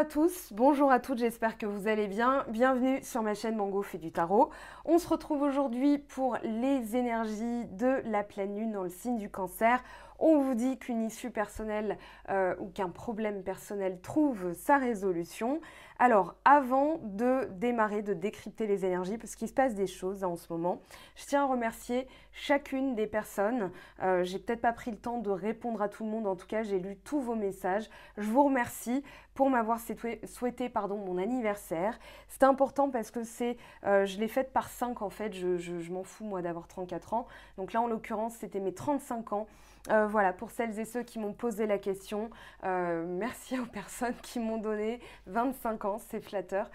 à tous, bonjour à toutes, j'espère que vous allez bien. Bienvenue sur ma chaîne Mango fait du tarot. On se retrouve aujourd'hui pour les énergies de la pleine lune dans le signe du cancer. On vous dit qu'une issue personnelle euh, ou qu'un problème personnel trouve sa résolution. Alors avant de démarrer, de décrypter les énergies, parce qu'il se passe des choses en ce moment, je tiens à remercier chacune des personnes. Euh, j'ai peut-être pas pris le temps de répondre à tout le monde, en tout cas j'ai lu tous vos messages. Je vous remercie pour m'avoir souhaité pardon, mon anniversaire. C'est important parce que c'est, euh, je l'ai faite par 5 en fait, je, m'en fous moi d'avoir 34 ans. Donc là en l'occurrence c'était mes 35 ans. Euh, voilà, pour celles et ceux qui m'ont posé la question, merci aux personnes qui m'ont donné 25 ans, c'est flatteur.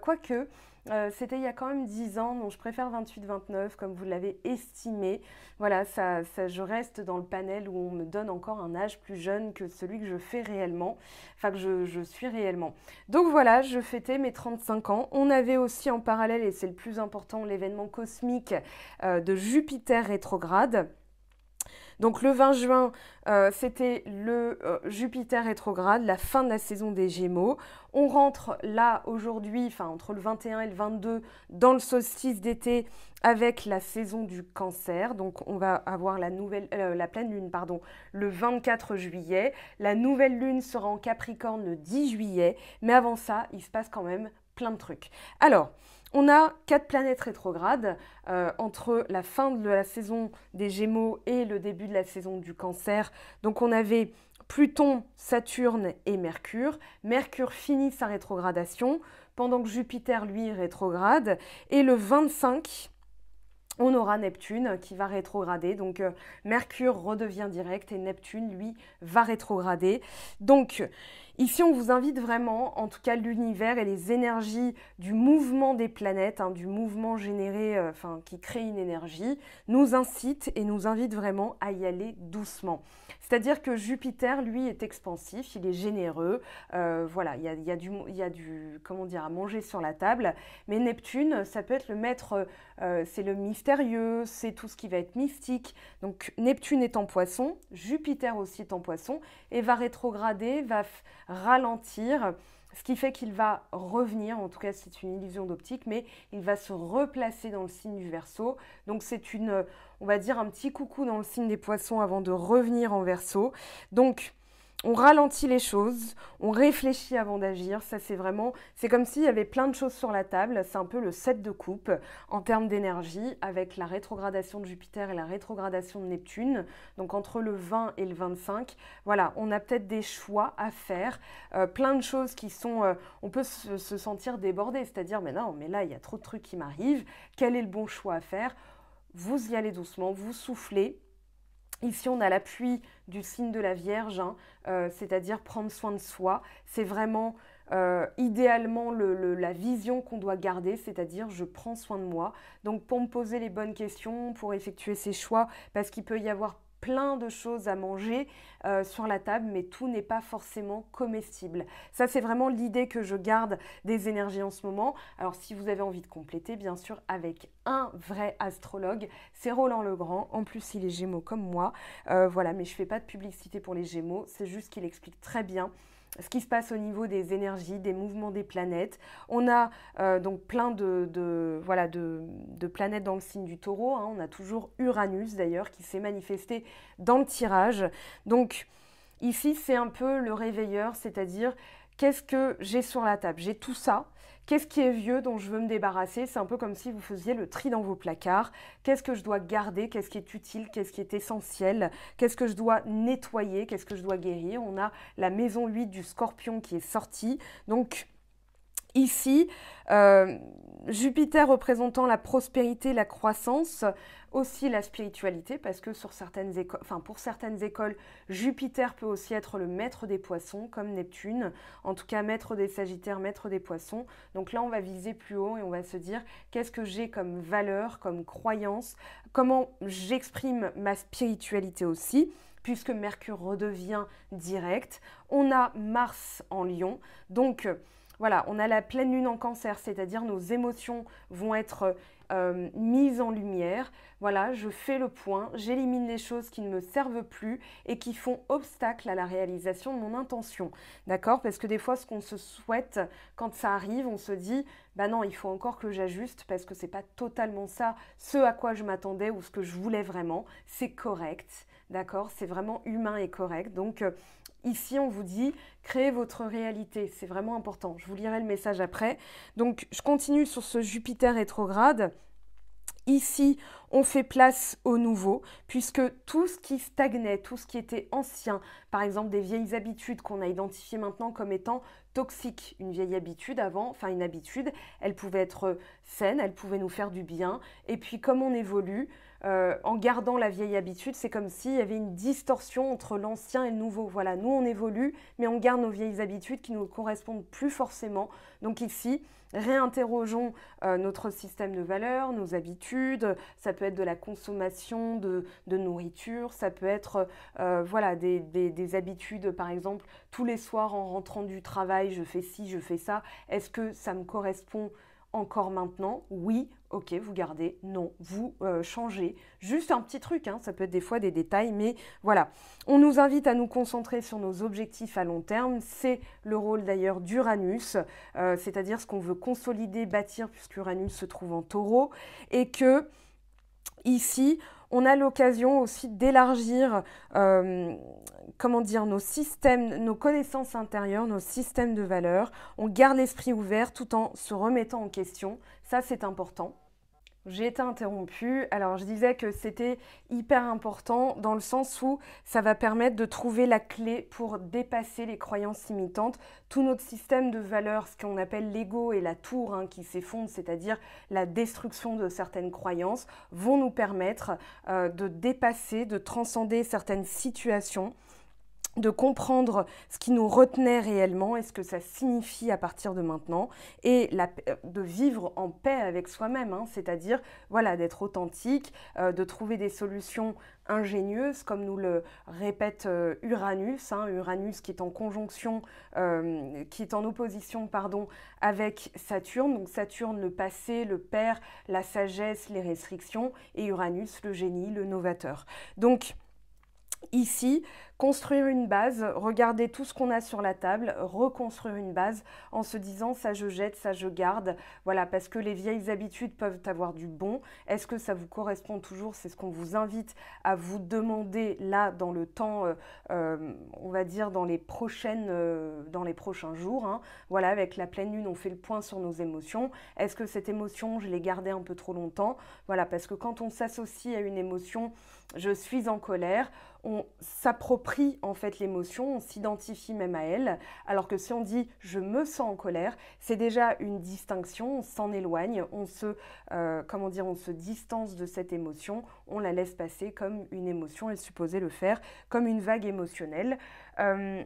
Quoique, euh, c'était il y a quand même 10 ans, donc je préfère 28-29, comme vous l'avez estimé. Voilà, ça, je reste dans le panel où on me donne encore un âge plus jeune que celui que je fais réellement, enfin que je, suis réellement. Donc voilà, je fêtais mes 35 ans. On avait aussi en parallèle, et c'est le plus important, l'événement cosmique euh, de Jupiter rétrograde. Donc le 20 juin, euh, c'était le euh, Jupiter rétrograde, la fin de la saison des Gémeaux. On rentre là aujourd'hui, enfin entre le 21 et le 22, dans le solstice d'été avec la saison du cancer. Donc on va avoir la, nouvelle, euh, la pleine lune pardon, le 24 juillet. La nouvelle lune sera en Capricorne le 10 juillet. Mais avant ça, il se passe quand même plein de trucs. Alors, on a quatre planètes rétrogrades euh, entre la fin de la saison des Gémeaux et le début de la saison du Cancer. Donc on avait Pluton, Saturne et Mercure. Mercure finit sa rétrogradation pendant que Jupiter, lui, rétrograde. Et le 25 on aura Neptune qui va rétrograder. Donc euh, Mercure redevient direct et Neptune, lui, va rétrograder. Donc ici, on vous invite vraiment, en tout cas l'univers et les énergies du mouvement des planètes, hein, du mouvement généré, euh, enfin qui crée une énergie, nous incite et nous invite vraiment à y aller doucement. C'est-à-dire que Jupiter, lui, est expansif, il est généreux. Euh, voilà, il y a, du, y a du, comment dire, à manger sur la table. Mais Neptune, ça peut être le maître, euh, c'est le mystérieux, c'est tout ce qui va être mystique. Donc Neptune est en poisson, Jupiter aussi est en poisson, et va rétrograder, va ralentir. Ce qui fait qu'il va revenir, en tout cas c'est une illusion d'optique, mais il va se replacer dans le signe du verso. Donc c'est une, on va dire, un petit coucou dans le signe des poissons avant de revenir en verso. Donc on ralentit les choses, on réfléchit avant d'agir. Ça, c'est vraiment, c'est comme s'il y avait plein de choses sur la table. C'est un peu le set de coupe en termes d'énergie avec la rétrogradation de Jupiter et la rétrogradation de Neptune. Donc, entre le 20 et le 25, voilà, on a peut-être des choix à faire. Euh, plein de choses qui sont, euh, on peut se, se sentir débordé, c'est-à-dire, mais non, mais là, il y a trop de trucs qui m'arrivent. Quel est le bon choix à faire? Vous y allez doucement, vous soufflez, Ici, on a l'appui du signe de la Vierge, hein, euh, c'est-à-dire prendre soin de soi. C'est vraiment euh, idéalement la vision qu'on doit garder, c'est-à-dire je prends soin de moi. Donc pour me poser les bonnes questions, pour effectuer ces choix, parce qu'il peut y avoir plein de choses à manger euh, sur la table, mais tout n'est pas forcément comestible. Ça, c'est vraiment l'idée que je garde des énergies en ce moment. Alors, si vous avez envie de compléter, bien sûr, avec un vrai astrologue, c'est Roland Legrand. En plus, il est Gémeaux comme moi. Euh, voilà, mais je ne fais pas de publicité pour les Gémeaux, c'est juste qu'il explique très bien ce qui se passe au niveau des énergies, des mouvements des planètes. On a euh, donc plein de, voilà, de, planètes dans le signe du taureau. Hein. On a toujours Uranus d'ailleurs qui s'est manifesté dans le tirage. Donc ici, c'est un peu le réveilleur, c'est-à-dire qu'est-ce que j'ai sur la table J'ai tout ça. Qu'est-ce qui est vieux dont je veux me débarrasser C'est un peu comme si vous faisiez le tri dans vos placards. Qu'est-ce que je dois garder Qu'est-ce qui est utile Qu'est-ce qui est essentiel Qu'est-ce que je dois nettoyer Qu'est-ce que je dois guérir On a la maison 8 du scorpion qui est sortie. Donc, Ici, euh, Jupiter représentant la prospérité, la croissance, aussi la spiritualité, parce que sur certaines pour certaines écoles, Jupiter peut aussi être le maître des poissons, comme Neptune, en tout cas maître des Sagittaires, maître des poissons. Donc là, on va viser plus haut et on va se dire qu'est-ce que j'ai comme valeur, comme croyance, comment j'exprime ma spiritualité aussi puisque Mercure redevient direct. On a Mars en Lion, donc voilà, on a la pleine lune en cancer, c'est-à-dire nos émotions vont être euh, mises en lumière. Voilà, je fais le point, j'élimine les choses qui ne me servent plus et qui font obstacle à la réalisation de mon intention. D'accord Parce que des fois, ce qu'on se souhaite, quand ça arrive, on se dit, bah non, il faut encore que j'ajuste parce que ce n'est pas totalement ça, ce à quoi je m'attendais ou ce que je voulais vraiment. C'est correct. D'accord C'est vraiment humain et correct. Donc, euh, Ici, on vous dit créez votre réalité. C'est vraiment important. Je vous lirai le message après. Donc, je continue sur ce Jupiter rétrograde. Ici, on fait place au nouveau, puisque tout ce qui stagnait, tout ce qui était ancien, par exemple des vieilles habitudes qu'on a identifiées maintenant comme étant toxiques, une vieille habitude avant, enfin une habitude, elle pouvait être saine, elle pouvait nous faire du bien, et puis comme on évolue, euh, en gardant la vieille habitude, c'est comme s'il y avait une distorsion entre l'ancien et le nouveau. Voilà, nous on évolue, mais on garde nos vieilles habitudes qui ne nous correspondent plus forcément. Donc ici, réinterrogeons euh, notre système de valeurs, nos habitudes, ça peut être de la consommation de, nourriture, ça peut être euh, voilà, des, des, habitudes, par exemple, tous les soirs en rentrant du travail, je fais ci, je fais ça, est-ce que ça me correspond encore maintenant, oui, ok, vous gardez, non, vous euh, changez. Juste un petit truc, hein, ça peut être des fois des détails, mais voilà. On nous invite à nous concentrer sur nos objectifs à long terme. C'est le rôle d'ailleurs d'Uranus, euh, c'est-à-dire ce qu'on veut consolider, bâtir, puisque Uranus se trouve en taureau, et que ici, on a l'occasion aussi d'élargir, euh, comment dire, nos systèmes, nos connaissances intérieures, nos systèmes de valeurs. On garde l'esprit ouvert tout en se remettant en question. Ça, c'est important j'ai été interrompue. Alors je disais que c'était hyper important dans le sens où ça va permettre de trouver la clé pour dépasser les croyances limitantes. Tout notre système de valeurs, ce qu'on appelle l'ego et la tour hein, qui s'effondre, c'est-à-dire la destruction de certaines croyances, vont nous permettre euh, de dépasser, de transcender certaines situations de comprendre ce qui nous retenait réellement et ce que ça signifie à partir de maintenant, et euh, de vivre en paix avec soi-même, hein. c'est-à-dire voilà, d'être authentique, euh, de trouver des solutions ingénieuses, comme nous le répète euh, Uranus, hein. Uranus qui est en conjonction, qui est en opposition pardon, avec Saturne, donc Saturne le passé, le père, la sagesse, les restrictions, et Uranus le génie, le novateur. Donc, Ici, construire une base, regarder tout ce qu'on a sur la table, reconstruire une base en se disant ça je jette, ça je garde. Voilà, parce que les vieilles habitudes peuvent avoir du bon. Est-ce que ça vous correspond toujours C'est ce qu'on vous invite à vous demander là dans le temps, euh, euh, on va dire dans les, prochaines, euh, dans les prochains jours. Hein. Voilà, avec la pleine lune, on fait le point sur nos émotions. Est-ce que cette émotion, je l'ai gardée un peu trop longtemps Voilà, parce que quand on s'associe à une émotion, je suis en colère, on s'approprie en fait l'émotion, on s'identifie même à elle, alors que si on dit je me sens en colère, c'est déjà une distinction, on s'en éloigne, on se, euh, comment dire, on se distance de cette émotion, on la laisse passer comme une émotion, elle supposait le faire, comme une vague émotionnelle. Euh,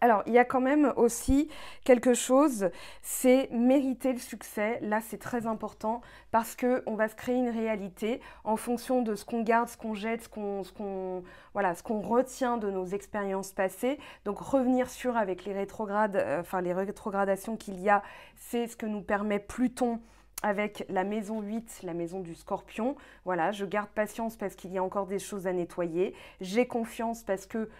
alors, il y a quand même aussi quelque chose, c'est mériter le succès. Là, c'est très important parce qu'on va se créer une réalité en fonction de ce qu'on garde, ce qu'on jette, ce qu'on voilà, ce qu'on retient de nos expériences passées. Donc, revenir sur avec les rétrogrades, euh, enfin les rétrogradations qu'il y a, c'est ce que nous permet Pluton avec la maison 8, la maison du scorpion. Voilà, je garde patience parce qu'il y a encore des choses à nettoyer. J'ai confiance parce que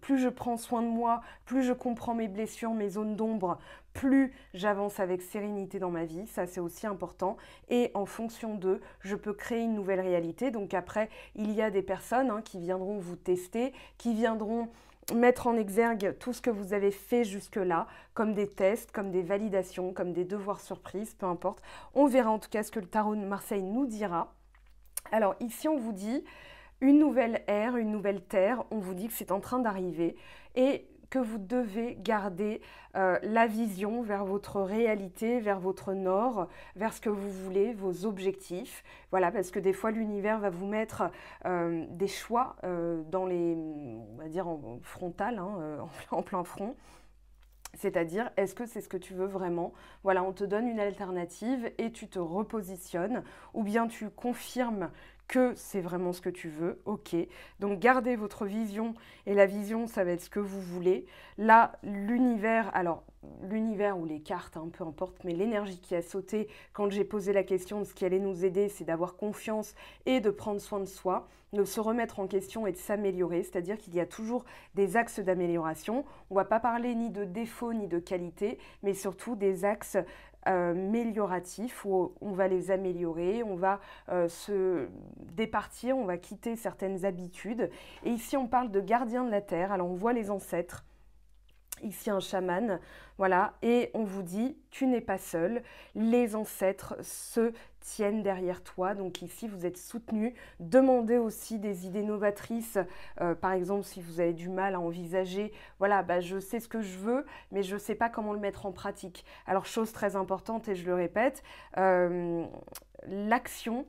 plus je prends soin de moi, plus je comprends mes blessures, mes zones d'ombre, plus j'avance avec sérénité dans ma vie. Ça, c'est aussi important. Et en fonction d'eux, je peux créer une nouvelle réalité. Donc après, il y a des personnes hein, qui viendront vous tester, qui viendront mettre en exergue tout ce que vous avez fait jusque-là, comme des tests, comme des validations, comme des devoirs surprises, peu importe. On verra en tout cas ce que le tarot de Marseille nous dira. Alors ici, on vous dit une nouvelle ère, une nouvelle terre, on vous dit que c'est en train d'arriver. Et que vous devez garder euh, la vision vers votre réalité, vers votre nord, vers ce que vous voulez, vos objectifs. Voilà, parce que des fois l'univers va vous mettre euh, des choix euh, dans les, on va dire en frontal, hein, en, plein front. C'est-à-dire, est-ce que c'est ce que tu veux vraiment Voilà, on te donne une alternative et tu te repositionnes, ou bien tu confirmes que c'est vraiment ce que tu veux, ok. Donc gardez votre vision et la vision, ça va être ce que vous voulez. Là, l'univers, alors l'univers ou les cartes, hein, peu importe, mais l'énergie qui a sauté quand j'ai posé la question de ce qui allait nous aider, c'est d'avoir confiance et de prendre soin de soi, de se remettre en question et de s'améliorer, c'est-à-dire qu'il y a toujours des axes d'amélioration. On ne va pas parler ni de défauts ni de qualité, mais surtout des axes euh, où on va les améliorer, on va euh, se départir, on va quitter certaines habitudes. Et ici, on parle de gardien de la terre. Alors, on voit les ancêtres ici un chaman, voilà, et on vous dit, tu n'es pas seul, les ancêtres se tiennent derrière toi, donc ici vous êtes soutenu, demandez aussi des idées novatrices, euh, par exemple si vous avez du mal à envisager, voilà, bah, je sais ce que je veux, mais je ne sais pas comment le mettre en pratique. Alors chose très importante, et je le répète, euh, l'action,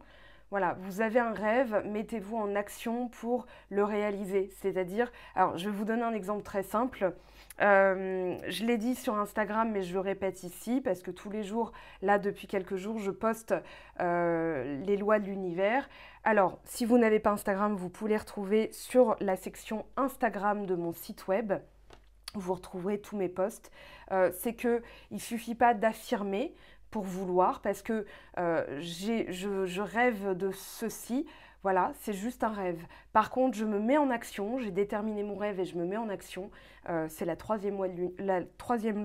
voilà, vous avez un rêve, mettez-vous en action pour le réaliser. C'est-à-dire, alors je vais vous donner un exemple très simple. Euh, je l'ai dit sur Instagram, mais je le répète ici parce que tous les jours, là depuis quelques jours, je poste euh, les lois de l'univers. Alors, si vous n'avez pas Instagram, vous pouvez les retrouver sur la section Instagram de mon site web. Vous retrouverez tous mes posts. Euh, c'est que il suffit pas d'affirmer pour vouloir, parce que je, rêve de ceci. Voilà, c'est juste un rêve. Par contre, je me mets en action, j'ai déterminé mon rêve et je me mets en action. Euh, c'est la troisième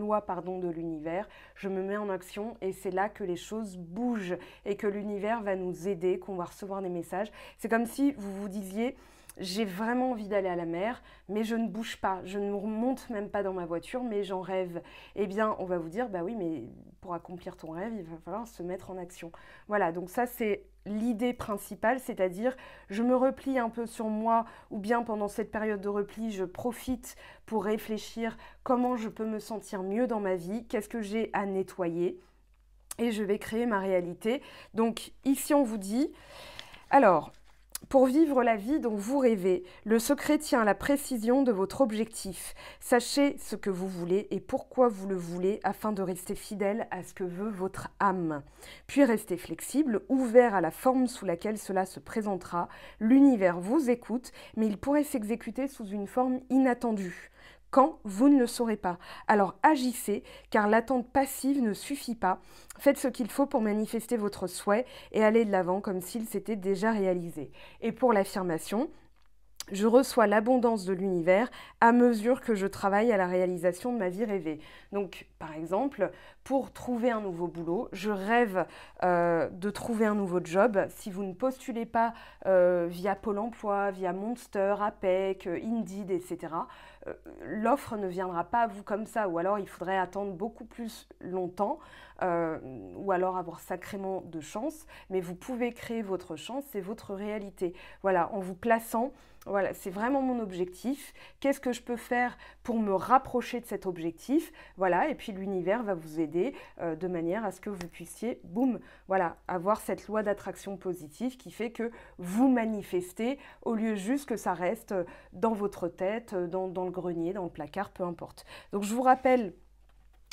loi, pardon, de l'univers. Je me mets en action et c'est là que les choses bougent et que l'univers va nous aider, qu'on va recevoir des messages. C'est comme si vous vous disiez, j'ai vraiment envie d'aller à la mer, mais je ne bouge pas, je ne monte même pas dans ma voiture, mais j'en rêve. Eh bien, on va vous dire, bah oui, mais pour accomplir ton rêve, il va falloir se mettre en action. Voilà, donc ça c'est l'idée principale, c'est-à-dire je me replie un peu sur moi, ou bien pendant cette période de repli, je profite pour réfléchir comment je peux me sentir mieux dans ma vie, qu'est-ce que j'ai à nettoyer, et je vais créer ma réalité. Donc ici on vous dit, alors, pour vivre la vie dont vous rêvez, le secret tient à la précision de votre objectif. Sachez ce que vous voulez et pourquoi vous le voulez afin de rester fidèle à ce que veut votre âme. Puis restez flexible, ouvert à la forme sous laquelle cela se présentera. L'univers vous écoute, mais il pourrait s'exécuter sous une forme inattendue quand vous ne le saurez pas. Alors agissez, car l'attente passive ne suffit pas. Faites ce qu'il faut pour manifester votre souhait et aller de l'avant comme s'il s'était déjà réalisé. Et pour l'affirmation, je reçois l'abondance de l'univers à mesure que je travaille à la réalisation de ma vie rêvée. Donc, par exemple, pour trouver un nouveau boulot, je rêve euh, de trouver un nouveau job. Si vous ne postulez pas euh, via Pôle Emploi, via Monster, APEC, euh, Indeed, etc., l'offre ne viendra pas à vous comme ça, ou alors il faudrait attendre beaucoup plus longtemps, ou alors avoir sacrément de chance, mais vous pouvez créer votre chance c'est votre réalité. Voilà, en vous plaçant voilà, c'est vraiment mon objectif. Qu'est-ce que je peux faire pour me rapprocher de cet objectif Voilà, et puis l'univers va vous aider euh, de manière à ce que vous puissiez, boum, voilà, avoir cette loi d'attraction positive qui fait que vous manifestez au lieu juste que ça reste euh, dans votre tête, euh, dans, le grenier, dans le placard, peu importe. Donc je vous rappelle...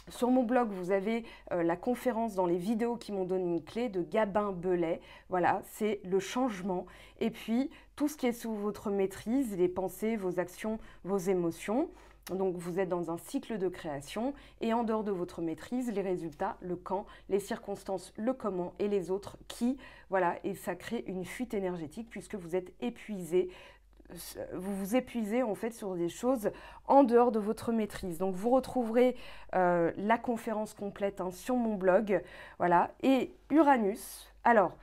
Sur mon blog, vous avez la conférence dans les vidéos qui m'ont donné une clé de Gabin Belay. Voilà, c'est le changement. Et puis, tout ce qui est sous votre maîtrise, les pensées, vos actions, vos émotions. Donc vous êtes dans un cycle de création et en dehors de votre maîtrise, les résultats, le quand, les circonstances, le comment et les autres qui, voilà, et ça crée une fuite énergétique puisque vous êtes épuisé, vous vous épuisez en fait sur des choses en dehors de votre maîtrise. Donc vous retrouverez euh, la conférence complète hein, sur mon blog, voilà, et Uranus. Alors,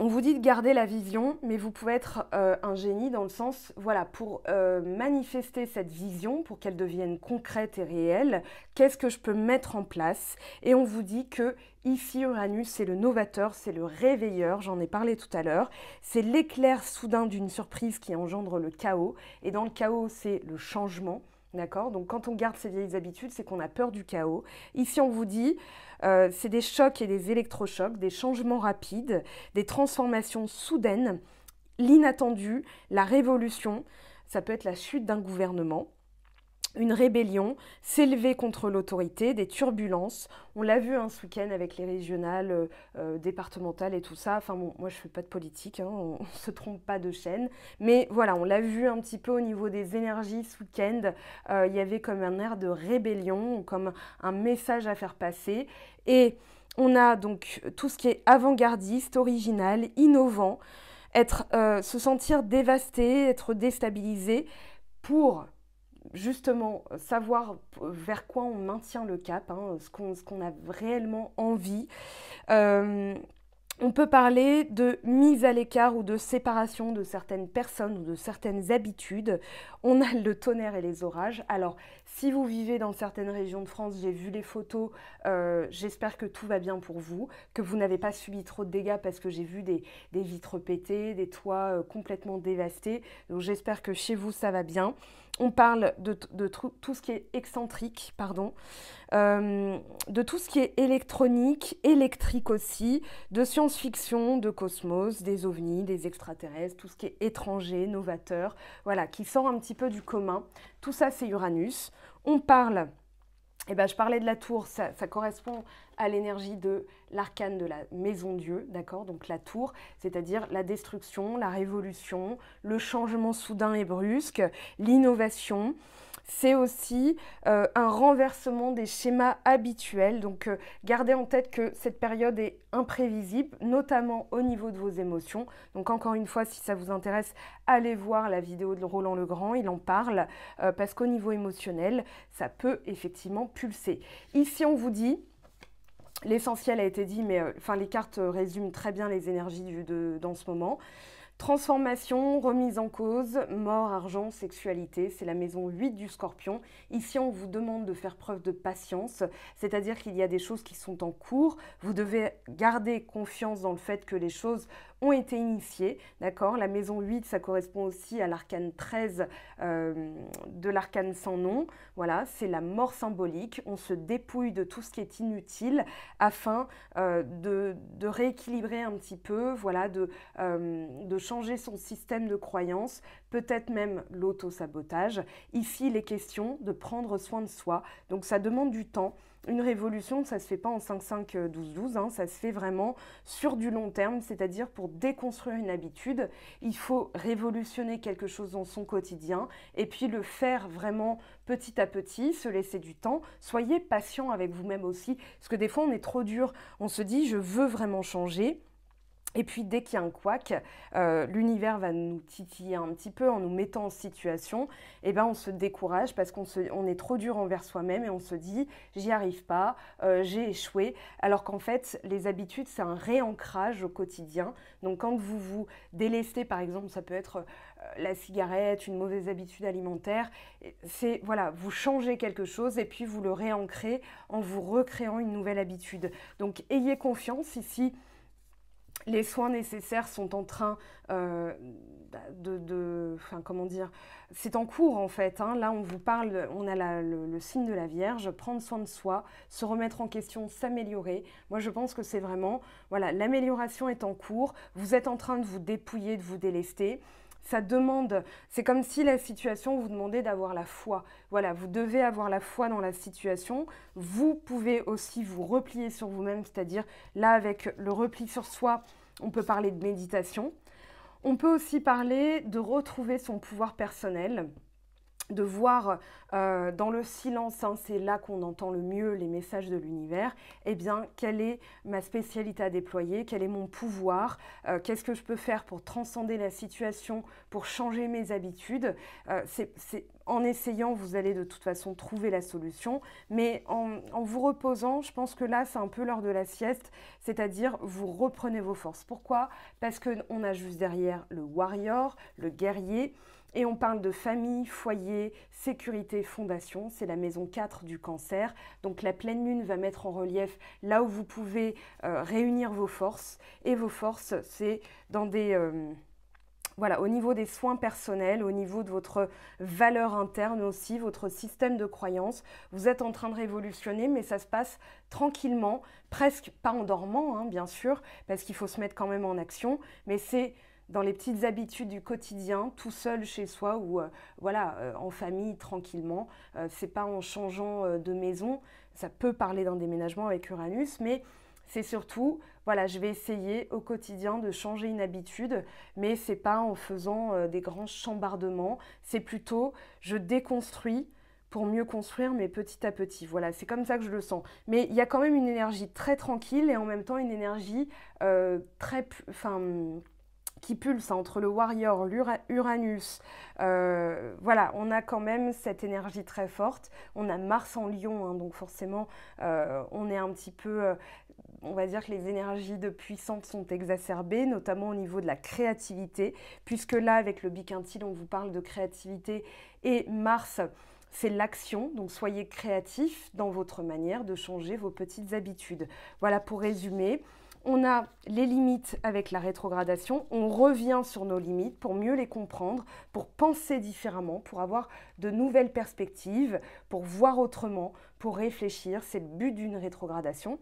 on vous dit de garder la vision, mais vous pouvez être euh, un génie dans le sens, voilà, pour euh, manifester cette vision, pour qu'elle devienne concrète et réelle, qu'est-ce que je peux mettre en place Et on vous dit que ici Uranus, c'est le novateur, c'est le réveilleur, j'en ai parlé tout à l'heure, c'est l'éclair soudain d'une surprise qui engendre le chaos, et dans le chaos, c'est le changement. D'accord Donc quand on garde ces vieilles habitudes, c'est qu'on a peur du chaos. Ici, on vous dit, euh, c'est des chocs et des électrochocs, des changements rapides, des transformations soudaines, l'inattendu, la révolution, ça peut être la chute d'un gouvernement, une rébellion, s'élever contre l'autorité, des turbulences. On l'a vu un hein, week-end avec les régionales, euh, euh, départementales et tout ça. Enfin bon, moi je ne fais pas de politique, hein, on ne se trompe pas de chaîne. Mais voilà, on l'a vu un petit peu au niveau des énergies ce week-end. Euh, il y avait comme un air de rébellion, comme un message à faire passer. Et on a donc tout ce qui est avant-gardiste, original, innovant, être, se sentir dévasté, être déstabilisé pour justement savoir vers quoi on maintient le cap, hein, ce qu'on a réellement envie. Euh, on peut parler de mise à l'écart ou de séparation de certaines personnes ou de certaines habitudes. On a le tonnerre et les orages. Alors, si vous vivez dans certaines régions de France, j'ai vu les photos, euh, j'espère que tout va bien pour vous, que vous n'avez pas subi trop de dégâts parce que j'ai vu des, vitres pétées, des toits euh, complètement dévastés. Donc j'espère que chez vous, ça va bien. On parle de, tout ce qui est excentrique, pardon, euh, de tout ce qui est électronique, électrique aussi, de science-fiction, de cosmos, des ovnis, des extraterrestres, tout ce qui est étranger, novateur, voilà, qui sort un petit peu du commun. Tout ça, c'est Uranus. On parle, et eh ben, je parlais de la tour, ça correspond à l'énergie de l'arcane de la maison Dieu, d'accord Donc la tour, c'est-à-dire la destruction, la révolution, le changement soudain et brusque, l'innovation c'est aussi euh, un renversement des schémas habituels. Donc euh, gardez en tête que cette période est imprévisible, notamment au niveau de vos émotions. Donc encore une fois, si ça vous intéresse, allez voir la vidéo de Roland Legrand, il en parle, euh, parce qu'au niveau émotionnel, ça peut effectivement pulser. Ici, on vous dit... L'essentiel a été dit, mais enfin les cartes résument très bien les énergies dans ce moment. Transformation, remise en cause, mort, argent, sexualité, c'est la maison 8 du scorpion. Ici, on vous demande de faire preuve de patience, c'est-à-dire qu'il y a des choses qui sont en cours. Vous devez garder confiance dans le fait que les choses ont été initiés. D'accord La maison 8, ça correspond aussi à l'arcane 13 euh, de l'arcane sans nom. Voilà, c'est la mort symbolique. On se dépouille de tout ce qui est inutile afin euh, de, rééquilibrer un petit peu, voilà, de, euh, de changer son système de croyance, peut-être même l'auto-sabotage. Ici, il est question de prendre soin de soi. Donc ça demande du temps une révolution, ça ne se fait pas en 5-5-12-12, euh, hein, ça se fait vraiment sur du long terme, c'est-à-dire pour déconstruire une habitude, il faut révolutionner quelque chose dans son quotidien et puis le faire vraiment petit à petit, se laisser du temps, soyez patient avec vous-même aussi, parce que des fois on est trop dur, on se dit je veux vraiment changer. Et puis dès qu'il y a un couac, euh, l'univers va nous titiller un petit peu en nous mettant en situation. Et eh ben on se décourage parce qu'on on est trop dur envers soi-même et on se dit j'y arrive pas, euh, j'ai échoué. Alors qu'en fait les habitudes c'est un réancrage au quotidien. Donc quand vous vous délestez par exemple, ça peut être euh, la cigarette, une mauvaise habitude alimentaire. C'est voilà, vous changez quelque chose et puis vous le réancrez en vous recréant une nouvelle habitude. Donc ayez confiance ici les soins nécessaires sont en train euh, bah, de, comment dire, c'est en cours en fait. Hein. Là, on vous parle, on a le, signe de la Vierge, prendre soin de soi, se remettre en question, s'améliorer. Moi, je pense que c'est vraiment, voilà, l'amélioration est en cours. Vous êtes en train de vous dépouiller, de vous délester ça demande, c'est comme si la situation vous demandait d'avoir la foi. Voilà, vous devez avoir la foi dans la situation. Vous pouvez aussi vous replier sur vous-même, c'est-à-dire là avec le repli sur soi, on peut parler de méditation. On peut aussi parler de retrouver son pouvoir personnel de voir euh, dans le silence, hein, c'est là qu'on entend le mieux les messages de l'univers, eh bien, quelle est ma spécialité à déployer, quel est mon pouvoir, euh, qu'est-ce que je peux faire pour transcender la situation, pour changer mes habitudes. Euh, c'est, en essayant, vous allez de toute façon trouver la solution, mais en, en vous reposant, je pense que là, c'est un peu l'heure de la sieste, c'est-à-dire vous reprenez vos forces. Pourquoi Parce qu'on a juste derrière le warrior, le guerrier. Et on parle de famille, foyer, sécurité, fondation. C'est la maison 4 du cancer. Donc la pleine lune va mettre en relief là où vous pouvez euh, réunir vos forces. Et vos forces, c'est dans des... Euh, voilà, au niveau des soins personnels, au niveau de votre valeur interne aussi, votre système de croyance, vous êtes en train de révolutionner, mais ça se passe tranquillement, presque pas en dormant, hein, bien sûr, parce qu'il faut se mettre quand même en action, mais c'est dans les petites habitudes du quotidien, tout seul chez soi ou euh, voilà, euh, en famille tranquillement. Ce euh, c'est pas en changeant de maison, ça peut parler d'un déménagement avec Uranus, mais c'est surtout voilà, je vais essayer au quotidien de changer une habitude, mais c'est pas en faisant des grands chambardements, c'est plutôt je déconstruis pour mieux construire, mais petit à petit. Voilà, c'est comme ça que je le sens. Mais il y a quand même une énergie très tranquille et en même temps une énergie très, enfin qui pulse entre le warrior, l'Uranus. Euh, voilà, on a quand même cette énergie très forte. On a Mars en lion, hein, donc forcément, euh, on est un petit peu... Euh, on va dire que les énergies de puissance sont exacerbées, notamment au niveau de la créativité, puisque là, avec le biquintile, on vous parle de créativité et Mars c'est l'action. Donc soyez créatif dans votre manière de changer vos petites habitudes. Voilà pour résumer. On a les limites avec la rétrogradation, on revient sur nos limites pour mieux les comprendre, pour penser différemment, pour avoir de nouvelles perspectives, pour voir autrement, pour réfléchir. C'est le but d'une rétrogradation.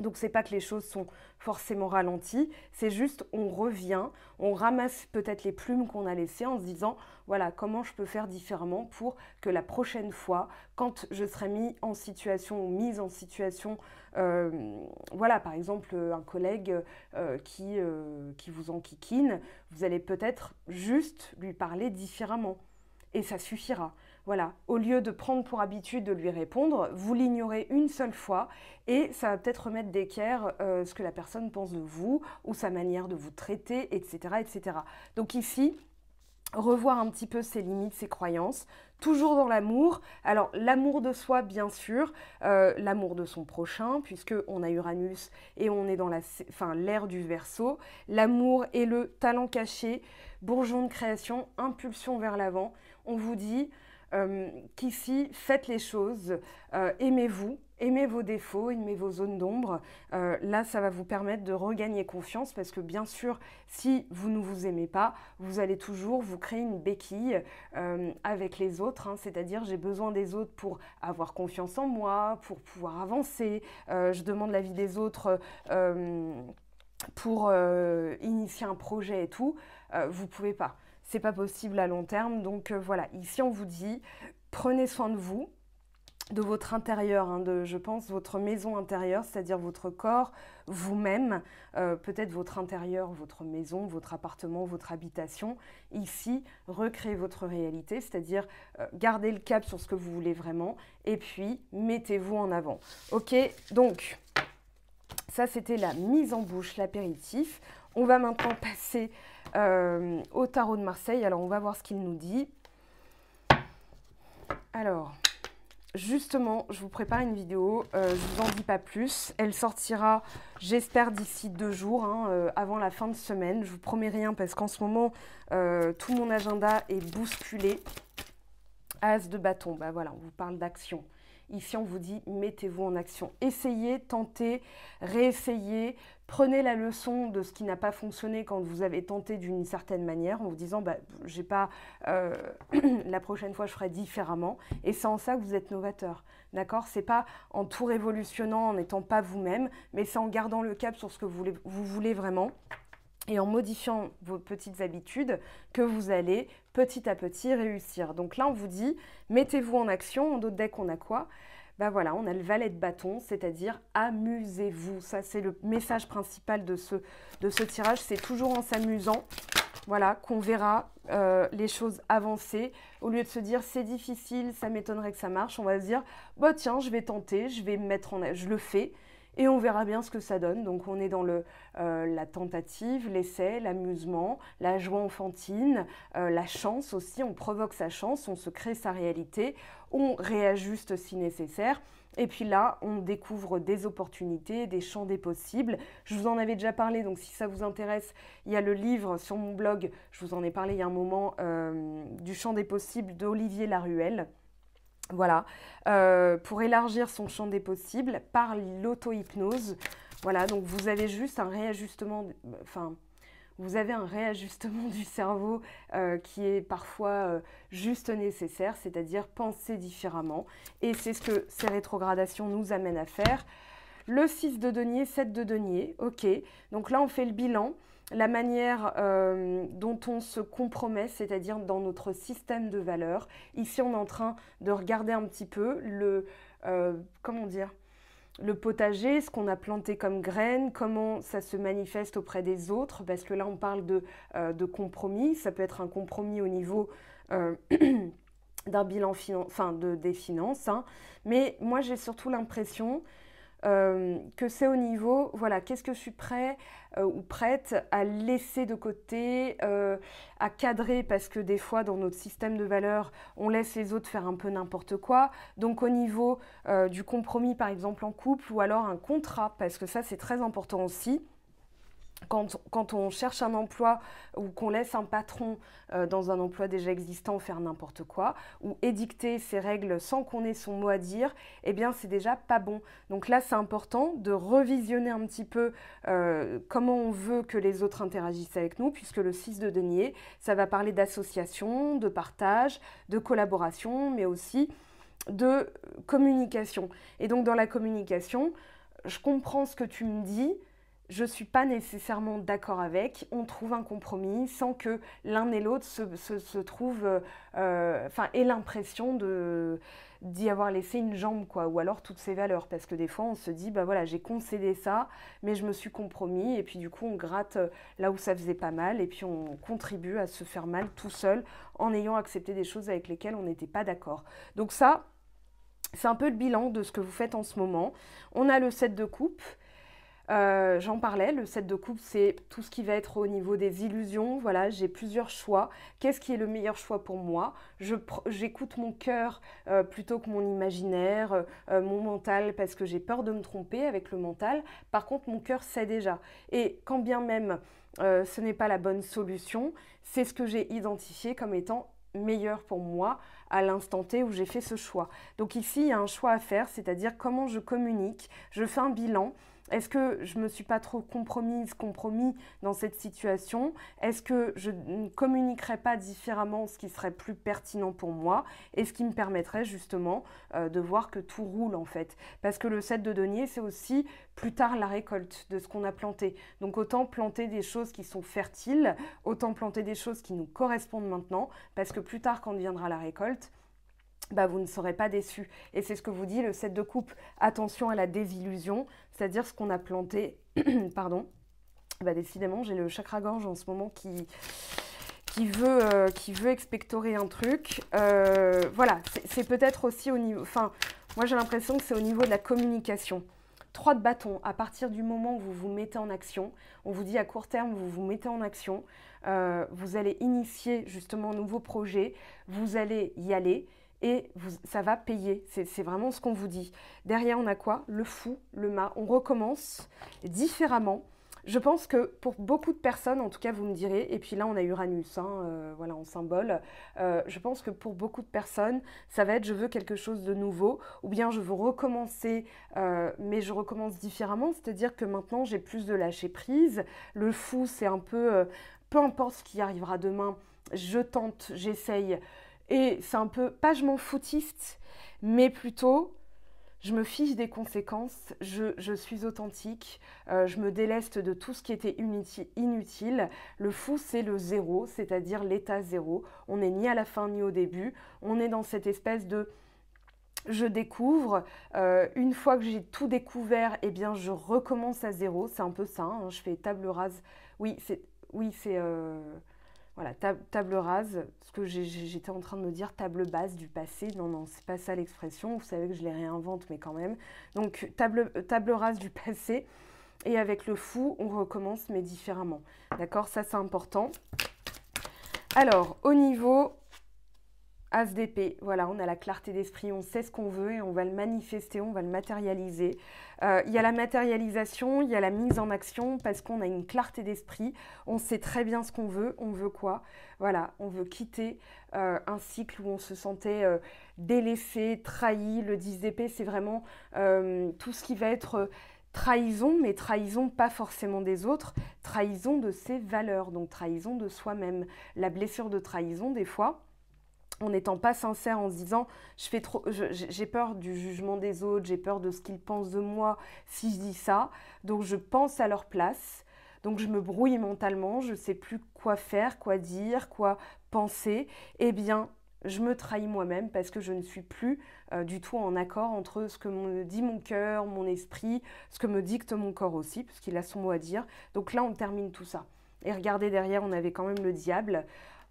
Donc n'est pas que les choses sont forcément ralenties, c'est juste on revient, on ramasse peut-être les plumes qu'on a laissées en se disant voilà, comment je peux faire différemment pour que la prochaine fois, quand je serai mis en situation ou mise en situation, euh, voilà, par exemple, euh, un collègue euh, qui, vous enquiquine, vous allez peut-être juste lui parler différemment. Et ça suffira. Voilà, au lieu de prendre pour habitude de lui répondre, vous l'ignorez une seule fois et ça va peut-être remettre d'équerre ce que la personne pense de vous ou sa manière de vous traiter, etc. etc. Donc ici, revoir un petit peu ses limites, ses croyances, toujours dans l'amour. Alors l'amour de soi bien sûr, euh, l'amour de son prochain puisque on a Uranus et on est dans la l'ère du Verseau. L'amour et le talent caché, bourgeon de création, impulsion vers l'avant. On vous dit euh, qu'ici, faites les choses, euh, aimez-vous, aimez vos défauts, aimez vos zones d'ombre. Euh, là, ça va vous permettre de regagner confiance parce que bien sûr, si vous ne vous aimez pas, vous allez toujours vous créer une béquille avec les autres. Hein. C'est-à-dire, j'ai besoin des autres pour avoir confiance en moi, pour pouvoir avancer. je demande l'avis des autres pour initier un projet et tout. vous pouvez pas c'est pas possible à long terme. Donc euh, voilà, ici on vous dit prenez soin de vous, de votre intérieur, hein, de, je pense, votre maison intérieure, c'est-à-dire votre corps, vous-même, euh, peut-être votre intérieur, votre maison, votre appartement, votre habitation. Ici, recréez votre réalité, c'est-à-dire euh, gardez le cap sur ce que vous voulez vraiment et puis mettez-vous en avant. Ok, donc ça c'était la mise en bouche, l'apéritif. On va maintenant passer euh, au tarot de Marseille. Alors, on va voir ce qu'il nous dit. Alors, justement, je vous prépare une vidéo, Je euh, je vous en dis pas plus. Elle sortira, j'espère, d'ici deux jours, hein, euh, avant la fin de semaine. Je vous promets rien parce qu'en ce moment, tout mon agenda est bousculé. As de bâton, bah voilà, on vous parle d'action. Ici, on vous dit mettez-vous en action. Essayez, tentez, réessayez, prenez la leçon de ce qui n'a pas fonctionné quand vous avez tenté d'une certaine manière en vous disant bah, j'ai pas euh, la prochaine fois je ferai différemment et c'est en ça que vous êtes novateur d'accord c'est pas en tout révolutionnant en n'étant pas vous-même mais c'est en gardant le cap sur ce que vous voulez vraiment et en modifiant vos petites habitudes que vous allez petit à petit réussir. Donc là, on vous dit, mettez-vous en action. En d'autres decks, on a quoi ben voilà, on a le valet de bâton, c'est-à-dire amusez-vous. Ça, c'est le message principal de ce, de ce tirage. C'est toujours en s'amusant voilà, qu'on verra euh, les choses avancer. Au lieu de se dire c'est difficile, ça m'étonnerait que ça marche, on va se dire bah tiens, je vais tenter, je vais me mettre en, je le fais, et on verra bien ce que ça donne. Donc on est dans le, euh, la tentative, l'essai, l'amusement, la joie enfantine, euh, la chance aussi, on provoque sa chance, on se crée sa réalité, on réajuste si nécessaire. Et puis là, on découvre des opportunités, des champs des possibles. Je vous en avais déjà parlé, donc si ça vous intéresse, il y a le livre sur mon blog, je vous en ai parlé il y a un moment, euh, du champ des possibles d'Olivier Laruelle voilà, euh, pour élargir son champ des possibles par l'auto-hypnose. Voilà, donc vous avez juste un réajustement, enfin, vous avez un réajustement du cerveau euh, qui est parfois euh, juste nécessaire, c'est-à-dire penser différemment. Et c'est ce que ces rétrogradations nous amènent à faire. Le 6 de denier, 7 de denier, ok. Donc là, on fait le bilan la manière euh, dont on se compromet, c'est-à-dire dans notre système de valeurs. Ici, on est en train de regarder un petit peu le, euh, comment dire, le potager, ce qu'on a planté comme graines, comment ça se manifeste auprès des autres, parce que là, on parle de, euh, compromis. Ça peut être un compromis au niveau... d'un bilan enfin de, des finances, hein. mais moi j'ai surtout l'impression euh, que c'est au niveau, voilà, qu'est-ce que je suis prêt euh, ou prête à laisser de côté, euh, à cadrer, parce que des fois dans notre système de valeurs, on laisse les autres faire un peu n'importe quoi. Donc au niveau du compromis, par exemple en couple, ou alors un contrat, parce que ça c'est très important aussi quand, on cherche un emploi ou qu'on laisse un patron euh, dans un emploi déjà existant faire n'importe quoi ou édicter ses règles sans qu'on ait son mot à dire, eh bien c'est déjà pas bon. Donc là c'est important de revisionner un petit peu euh, comment on veut que les autres interagissent avec nous puisque le 6 de denier, ça va parler d'association, de partage, de collaboration mais aussi de communication. Et donc dans la communication, je comprends ce que tu me dis, je ne suis pas nécessairement d'accord avec, on trouve un compromis sans que l'un et l'autre se, trouvent, euh, euh, enfin, aient l'impression de d'y avoir laissé une jambe, quoi, ou alors toutes ces valeurs, parce que des fois on se dit, bah voilà, j'ai concédé ça, mais je me suis compromis, et puis du coup on gratte euh, là où ça faisait pas mal, et puis on contribue à se faire mal tout seul en ayant accepté des choses avec lesquelles on n'était pas d'accord. Donc ça, c'est un peu le bilan de ce que vous faites en ce moment. On a le set de coupe. Euh, j'en parlais, le set de coupe, c'est tout ce qui va être au niveau des illusions. Voilà, j'ai plusieurs choix. Qu'est-ce qui est le meilleur choix pour moi J'écoute mon cœur euh, plutôt que mon imaginaire, euh, mon mental, parce que j'ai peur de me tromper avec le mental. Par contre, mon cœur sait déjà. Et quand bien même ce n'est pas la bonne solution, c'est ce que j'ai identifié comme étant meilleur pour moi à l'instant T où j'ai fait ce choix. Donc ici, il y a un choix à faire, c'est-à-dire comment je communique, je fais un bilan, est-ce que je ne me suis pas trop compromise, compromis dans cette situation Est-ce que je ne communiquerai pas différemment ce qui serait plus pertinent pour moi et ce qui me permettrait justement euh, de voir que tout roule en fait Parce que le set de deniers, c'est aussi plus tard la récolte de ce qu'on a planté. Donc autant planter des choses qui sont fertiles, autant planter des choses qui nous correspondent maintenant, parce que plus tard quand viendra la récolte, bah, vous ne serez pas déçu. Et c'est ce que vous dit le set de coupe. Attention à la désillusion, c'est-à-dire ce qu'on a planté. Pardon. Bah, décidément, j'ai le chakra gorge en ce moment qui, qui veut, euh, qui veut expectorer un truc. Euh, voilà, c'est peut-être aussi au niveau. Enfin, moi j'ai l'impression que c'est au niveau de la communication. Trois de bâton, à partir du moment où vous vous mettez en action, on vous dit à court terme, vous vous mettez en action, euh, vous allez initier justement un nouveau projet, vous allez y aller, et ça va payer. C'est vraiment ce qu'on vous dit. Derrière, on a quoi Le fou, le mât. On recommence différemment. Je pense que pour beaucoup de personnes, en tout cas, vous me direz, et puis là, on a Uranus, hein, euh, voilà, en symbole. Euh, je pense que pour beaucoup de personnes, ça va être je veux quelque chose de nouveau, ou bien je veux recommencer, euh, mais je recommence différemment, c'est-à-dire que maintenant, j'ai plus de lâcher prise. Le fou, c'est un peu peu importe ce qui arrivera demain, je tente, j'essaye. Et c'est un peu, pas je m'en foutiste, mais plutôt je me fiche des conséquences, je, suis authentique, euh, je me déleste de tout ce qui était inutile. Le fou, c'est le zéro, c'est-à-dire l'état zéro. On n'est ni à la fin ni au début. On est dans cette espèce de je découvre. Euh, une fois que j'ai tout découvert, eh bien, je recommence à zéro. C'est un peu ça. Hein, je fais table rase. Oui, c'est oui, c'est euh, voilà, table, rase, ce que j'étais en train de me dire, table basse du passé. Non, non, c'est pas ça l'expression. Vous savez que je les réinvente, mais quand même. Donc, table, table rase du passé. Et avec le fou, on recommence, mais différemment. D'accord Ça, c'est important. Alors, au niveau As voilà, on a la clarté d'esprit, on sait ce qu'on veut et on va le manifester, on va le matérialiser. Euh, il y a la matérialisation, il y a la mise en action parce qu'on a une clarté d'esprit, on sait très bien ce qu'on veut, on veut quoi. Voilà, on veut quitter euh, un cycle où on se sentait euh, délaissé, trahi. Le 10 d'épée, c'est vraiment tout ce qui va être trahison, mais trahison pas forcément des autres, trahison de ses valeurs, donc trahison de soi-même. La blessure de trahison, des fois, en n'étant pas sincère, en se disant j'ai peur du jugement des autres, j'ai peur de ce qu'ils pensent de moi si je dis ça, donc je pense à leur place, donc je me brouille mentalement, je ne sais plus quoi faire, quoi dire, quoi penser. Eh bien, je me trahis moi-même parce que je ne suis plus euh, du tout en accord entre ce que me dit mon cœur, mon esprit, ce que me dicte mon corps aussi, parce qu'il a son mot à dire. Donc là, on termine tout ça. Et regardez derrière, on avait quand même le diable.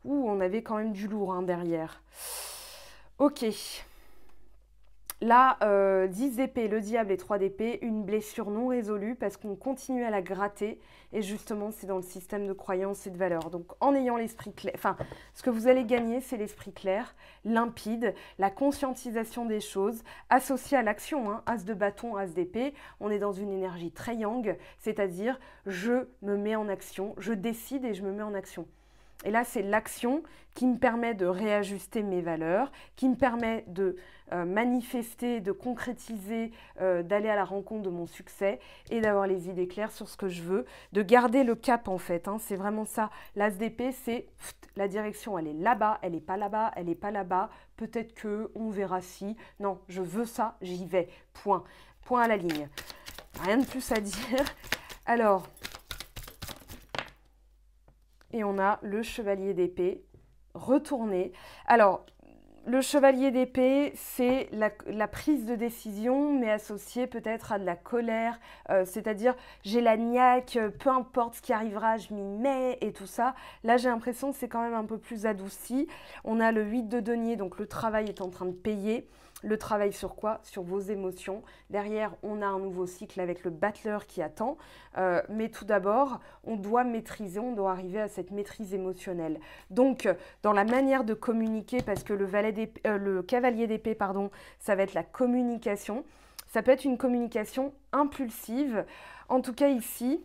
Ouh, on avait quand même du lourd hein, derrière. Ok. Là, 10 euh, d'épée, le diable et 3 d'épée, une blessure non résolue parce qu'on continue à la gratter. Et justement, c'est dans le système de croyance et de valeur. Donc, en ayant l'esprit clair, enfin, ce que vous allez gagner, c'est l'esprit clair, limpide, la conscientisation des choses, associée à l'action, hein, as de bâton, as d'épée. On est dans une énergie très yang, c'est-à-dire je me mets en action, je décide et je me mets en action. Et là, c'est l'action qui me permet de réajuster mes valeurs, qui me permet de euh, manifester, de concrétiser, euh, d'aller à la rencontre de mon succès et d'avoir les idées claires sur ce que je veux, de garder le cap en fait. Hein. c'est vraiment ça. L'ASDP, c'est la direction, elle est là-bas, elle n'est pas là-bas, elle n'est pas là-bas. Peut-être que, on verra si. Non, je veux ça, j'y vais. Point. Point à la ligne. Rien de plus à dire. Alors, et on a le chevalier d'épée retourné. Alors, le chevalier d'épée, c'est la, prise de décision, mais associée peut-être à de la colère, euh, c'est-à-dire j'ai la niaque, peu importe ce qui arrivera, je m'y mets et tout ça. Là, j'ai l'impression que c'est quand même un peu plus adouci. On a le 8 de denier, donc le travail est en train de payer. Le travail sur quoi Sur vos émotions. Derrière, on a un nouveau cycle avec le battleur qui attend. Euh, mais tout d'abord, on doit maîtriser, on doit arriver à cette maîtrise émotionnelle. Donc, euh, dans la manière de communiquer, parce que le, valet euh, le cavalier d'épée, pardon, ça va être la communication. Ça peut être une communication impulsive. En tout cas, ici,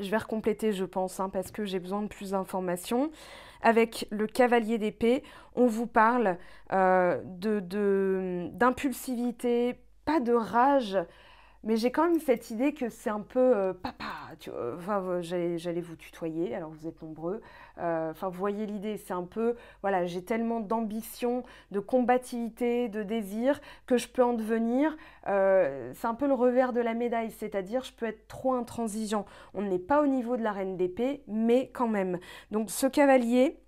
je vais recompléter, je pense, hein, parce que j'ai besoin de plus d'informations avec le cavalier d'épée, on vous parle euh, d'impulsivité, pas de rage, mais j'ai quand même cette idée que c'est un peu euh, papa, tu j'allais vous tutoyer, alors vous êtes nombreux. Euh, enfin, vous voyez l'idée, c'est un peu, voilà, j'ai tellement d'ambition, de combativité, de désir que je peux en devenir. Euh, c'est un peu le revers de la médaille, c'est-à-dire je peux être trop intransigeant. On n'est pas au niveau de la reine d'épée, mais quand même. Donc ce cavalier,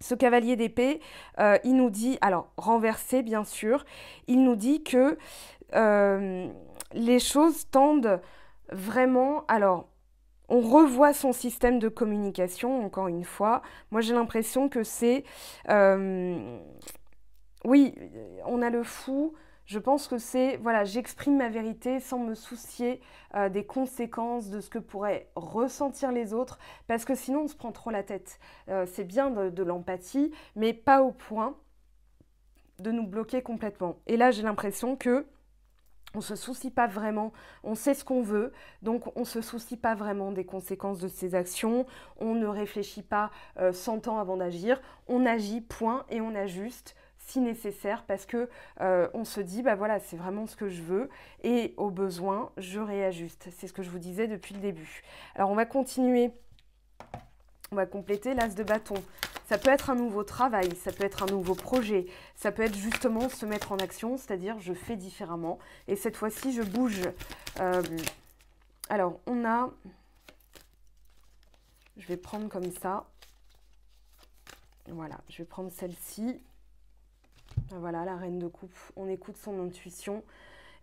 ce cavalier d'épée, il nous dit, alors renversé bien sûr, il nous dit que les choses tendent vraiment. Alors, on revoit son système de communication, encore une fois. Moi, j'ai l'impression que c'est. Euh, oui, on a le fou. Je pense que c'est, voilà, j'exprime ma vérité sans me soucier euh, des conséquences de ce que pourraient ressentir les autres, parce que sinon on se prend trop la tête. Euh, c'est bien de l'empathie, mais pas au point de nous bloquer complètement. Et là, j'ai l'impression que on ne se soucie pas vraiment, on sait ce qu'on veut, donc on ne se soucie pas vraiment des conséquences de ses actions, on ne réfléchit pas 100 euh, ans avant d'agir, on agit, point, et on ajuste si nécessaire parce que euh, on se dit bah voilà c'est vraiment ce que je veux et au besoin je réajuste c'est ce que je vous disais depuis le début alors on va continuer on va compléter l'as de bâton. Ça peut être un nouveau travail, ça peut être un nouveau projet, ça peut être justement se mettre en action, c'est-à-dire je fais différemment et cette fois-ci je bouge. Euh, alors on a, je vais prendre comme ça, voilà, je vais prendre celle-ci. Voilà, la reine de coupe, on écoute son intuition,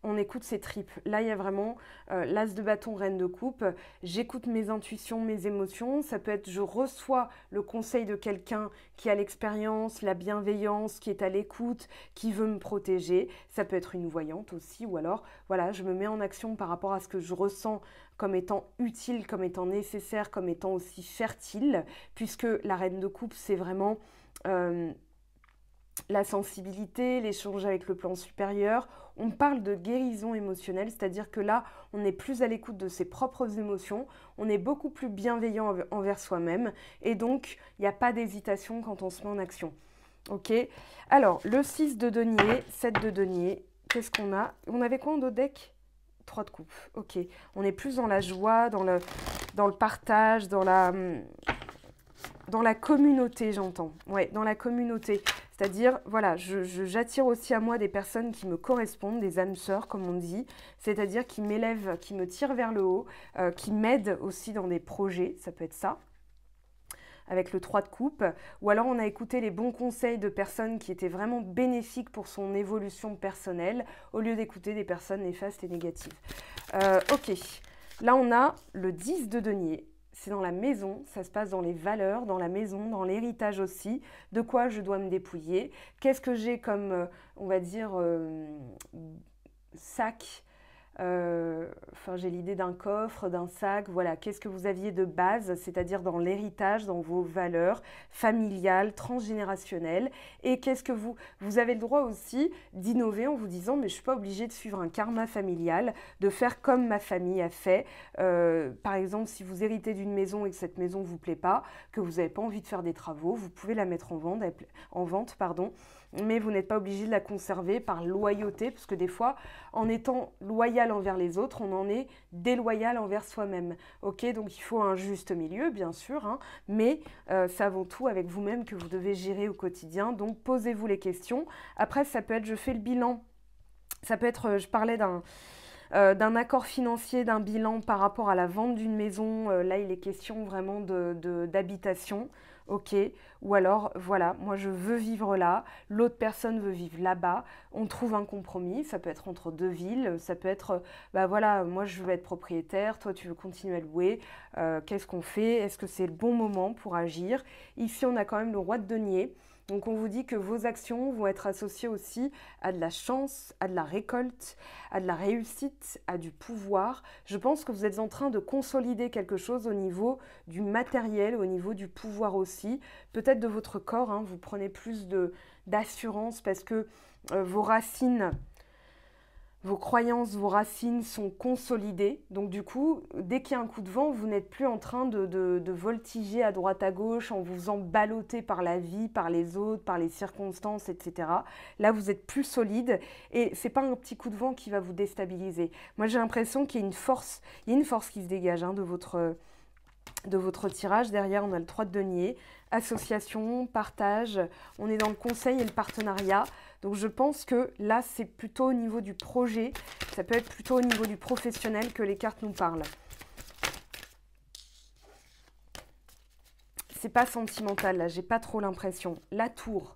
on écoute ses tripes. Là, il y a vraiment euh, l'as de bâton, reine de coupe. J'écoute mes intuitions, mes émotions. Ça peut être je reçois le conseil de quelqu'un qui a l'expérience, la bienveillance, qui est à l'écoute, qui veut me protéger. Ça peut être une voyante aussi. Ou alors, voilà, je me mets en action par rapport à ce que je ressens comme étant utile, comme étant nécessaire, comme étant aussi fertile, puisque la reine de coupe, c'est vraiment... Euh, la sensibilité, l'échange avec le plan supérieur. On parle de guérison émotionnelle, c'est-à-dire que là, on est plus à l'écoute de ses propres émotions, on est beaucoup plus bienveillant envers soi-même, et donc il n'y a pas d'hésitation quand on se met en action. Ok Alors, le 6 de denier, 7 de denier, qu'est-ce qu'on a On avait quoi en dos deck 3 de coupe. Ok. On est plus dans la joie, dans le, partage, dans la, hum, dans la communauté, j'entends. Ouais, dans la communauté. C'est-à-dire, voilà, j'attire aussi à moi des personnes qui me correspondent, des âmes sœurs, comme on dit, c'est-à-dire qui m'élèvent, qui me tirent vers le haut, euh, qui m'aident aussi dans des projets, ça peut être ça avec le 3 de coupe, ou alors on a écouté les bons conseils de personnes qui étaient vraiment bénéfiques pour son évolution personnelle, au lieu d'écouter des personnes néfastes et négatives. Euh, ok, là on a le 10 de denier, c'est dans la maison, ça se passe dans les valeurs, dans la maison, dans l'héritage aussi, de quoi je dois me dépouiller, qu'est-ce que j'ai comme, euh, on va dire, euh, sac euh, j'ai l'idée d'un coffre, d'un sac, voilà, qu'est-ce que vous aviez de base, c'est-à-dire dans l'héritage, dans vos valeurs familiales, transgénérationnelles, et qu'est-ce que vous, vous avez le droit aussi d'innover en vous disant, mais je suis pas obligée de suivre un karma familial, de faire comme ma famille a fait. Euh, par exemple, si vous héritez d'une maison et que cette maison vous plaît pas, que vous n'avez pas envie de faire des travaux, vous pouvez la mettre en vente, en vente pardon, mais vous n'êtes pas obligé de la conserver par loyauté, parce que des fois, en étant loyal envers les autres, on en est déloyal envers soi-même. Ok, donc il faut un juste milieu, bien sûr, hein, mais euh, c'est avant tout avec vous-même que vous devez gérer au quotidien. Donc posez-vous les questions. Après, ça peut être je fais le bilan. Ça peut être, euh, je parlais euh, d'un accord financier, d'un bilan par rapport à la vente d'une maison. là, il est question vraiment d'habitation ok, ou alors voilà, moi je veux vivre là, l'autre personne veut vivre là-bas, on trouve un compromis, ça peut être entre deux villes, ça peut être, bah voilà, moi je veux être propriétaire, toi tu veux continuer à louer, euh, qu'est-ce qu'on fait, est-ce que c'est le bon moment pour agir Ici on a quand même le roi de denier, donc on vous dit que vos actions vont être associées aussi à de la chance, à de la récolte, à de la réussite, à du pouvoir. Je pense que vous êtes en train de consolider quelque chose au niveau du matériel, au niveau du pouvoir aussi, peut-être de votre corps. Hein, vous prenez plus d'assurance parce que euh, vos racines vos croyances, vos racines sont consolidées. Donc du coup, dès qu'il y a un coup de vent, vous n'êtes plus en train de, voltiger à droite à gauche en vous balloter par la vie, par les autres, par les circonstances, etc. Là, vous êtes plus solide et c'est pas un petit coup de vent qui va vous déstabiliser. Moi, j'ai l'impression qu'il y a une force, il y a une force qui se dégage hein, de votre de votre tirage. Derrière, on a le 3 de denier, association, partage. On est dans le conseil et le partenariat. Donc je pense que là, c'est plutôt au niveau du projet, ça peut être plutôt au niveau du professionnel que les cartes nous parlent. C'est pas sentimental, là, j'ai pas trop l'impression. La tour,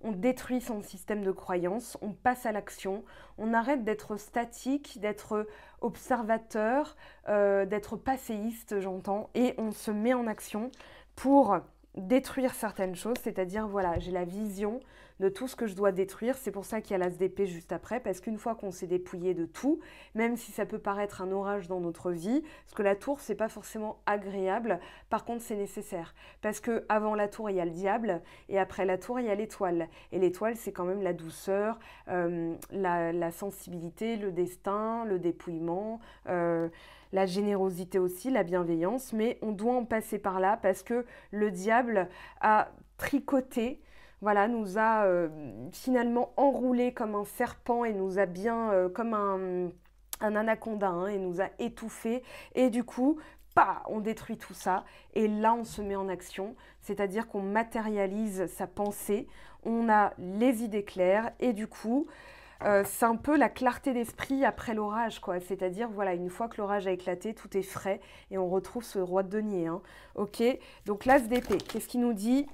on détruit son système de croyance, on passe à l'action, on arrête d'être statique, d'être observateur, euh, d'être passéiste, j'entends, et on se met en action pour détruire certaines choses, c'est-à-dire, voilà, j'ai la vision, de tout ce que je dois détruire. C'est pour ça qu'il y a l'ASDP juste après, parce qu'une fois qu'on s'est dépouillé de tout, même si ça peut paraître un orage dans notre vie, parce que la tour, c'est pas forcément agréable, par contre, c'est nécessaire. Parce que avant la tour, il y a le diable, et après la tour, il y a l'étoile. Et l'étoile, c'est quand même la douceur, euh, la, sensibilité, le destin, le dépouillement. Euh, la générosité aussi, la bienveillance, mais on doit en passer par là parce que le diable a tricoté voilà, nous a euh, finalement enroulé comme un serpent et nous a bien, euh, comme un, anaconda, hein, et nous a étouffés. Et du coup, pas on détruit tout ça. Et là, on se met en action, c'est-à-dire qu'on matérialise sa pensée, on a les idées claires, et du coup, euh, c'est un peu la clarté d'esprit après l'orage, quoi. C'est-à-dire, voilà, une fois que l'orage a éclaté, tout est frais et on retrouve ce roi de denier. Hein. Ok, donc l'as d'épée, qu'est-ce qu'il nous dit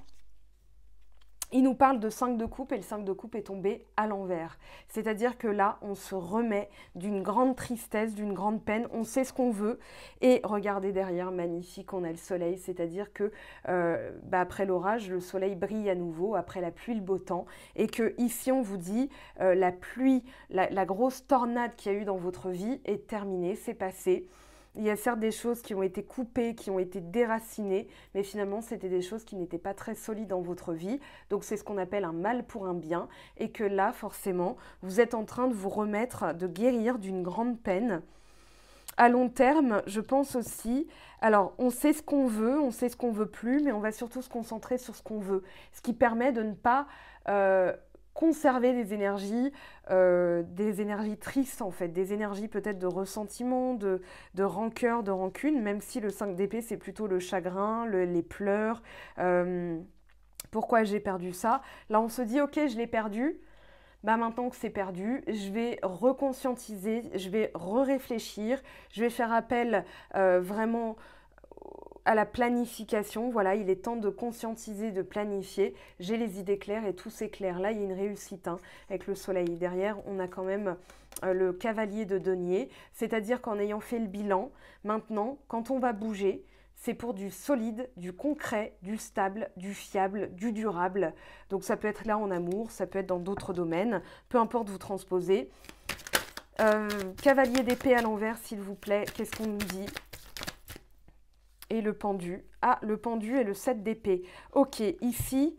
il nous parle de 5 de coupe et le 5 de coupe est tombé à l'envers. C'est-à-dire que là, on se remet d'une grande tristesse, d'une grande peine, on sait ce qu'on veut. Et regardez derrière, magnifique, on a le soleil. C'est-à-dire que euh, bah, après l'orage, le soleil brille à nouveau, après la pluie, le beau temps. Et que ici, on vous dit, euh, la pluie, la, la grosse tornade qu'il y a eu dans votre vie est terminée, c'est passé. Il y a certes des choses qui ont été coupées, qui ont été déracinées, mais finalement, c'était des choses qui n'étaient pas très solides dans votre vie. Donc, c'est ce qu'on appelle un mal pour un bien. Et que là, forcément, vous êtes en train de vous remettre, de guérir d'une grande peine à long terme, je pense aussi, alors on sait ce qu'on veut, on sait ce qu'on veut plus, mais on va surtout se concentrer sur ce qu'on veut, ce qui permet de ne pas euh, conserver des énergies, euh, des énergies tristes en fait, des énergies peut-être de ressentiment, de, de, rancœur, de rancune, même si le 5 d'épée c'est plutôt le chagrin, les pleurs, euh, pourquoi j'ai perdu ça. Là on se dit ok je l'ai perdu, bah maintenant que c'est perdu, je vais reconscientiser, je vais re-réfléchir, je vais faire appel euh, vraiment à la planification. Voilà, il est temps de conscientiser, de planifier. J'ai les idées claires et tout s'éclaire. Là, il y a une réussite hein, avec le soleil. Derrière, on a quand même euh, le cavalier de denier, c'est-à-dire qu'en ayant fait le bilan, maintenant, quand on va bouger, c'est pour du solide, du concret, du stable, du fiable, du durable. Donc ça peut être là en amour, ça peut être dans d'autres domaines, peu importe vous transposez. Euh, cavalier d'épée à l'envers, s'il vous plaît, qu'est-ce qu'on nous dit et le pendu. Ah, le pendu et le 7 d'épée. Ok, ici,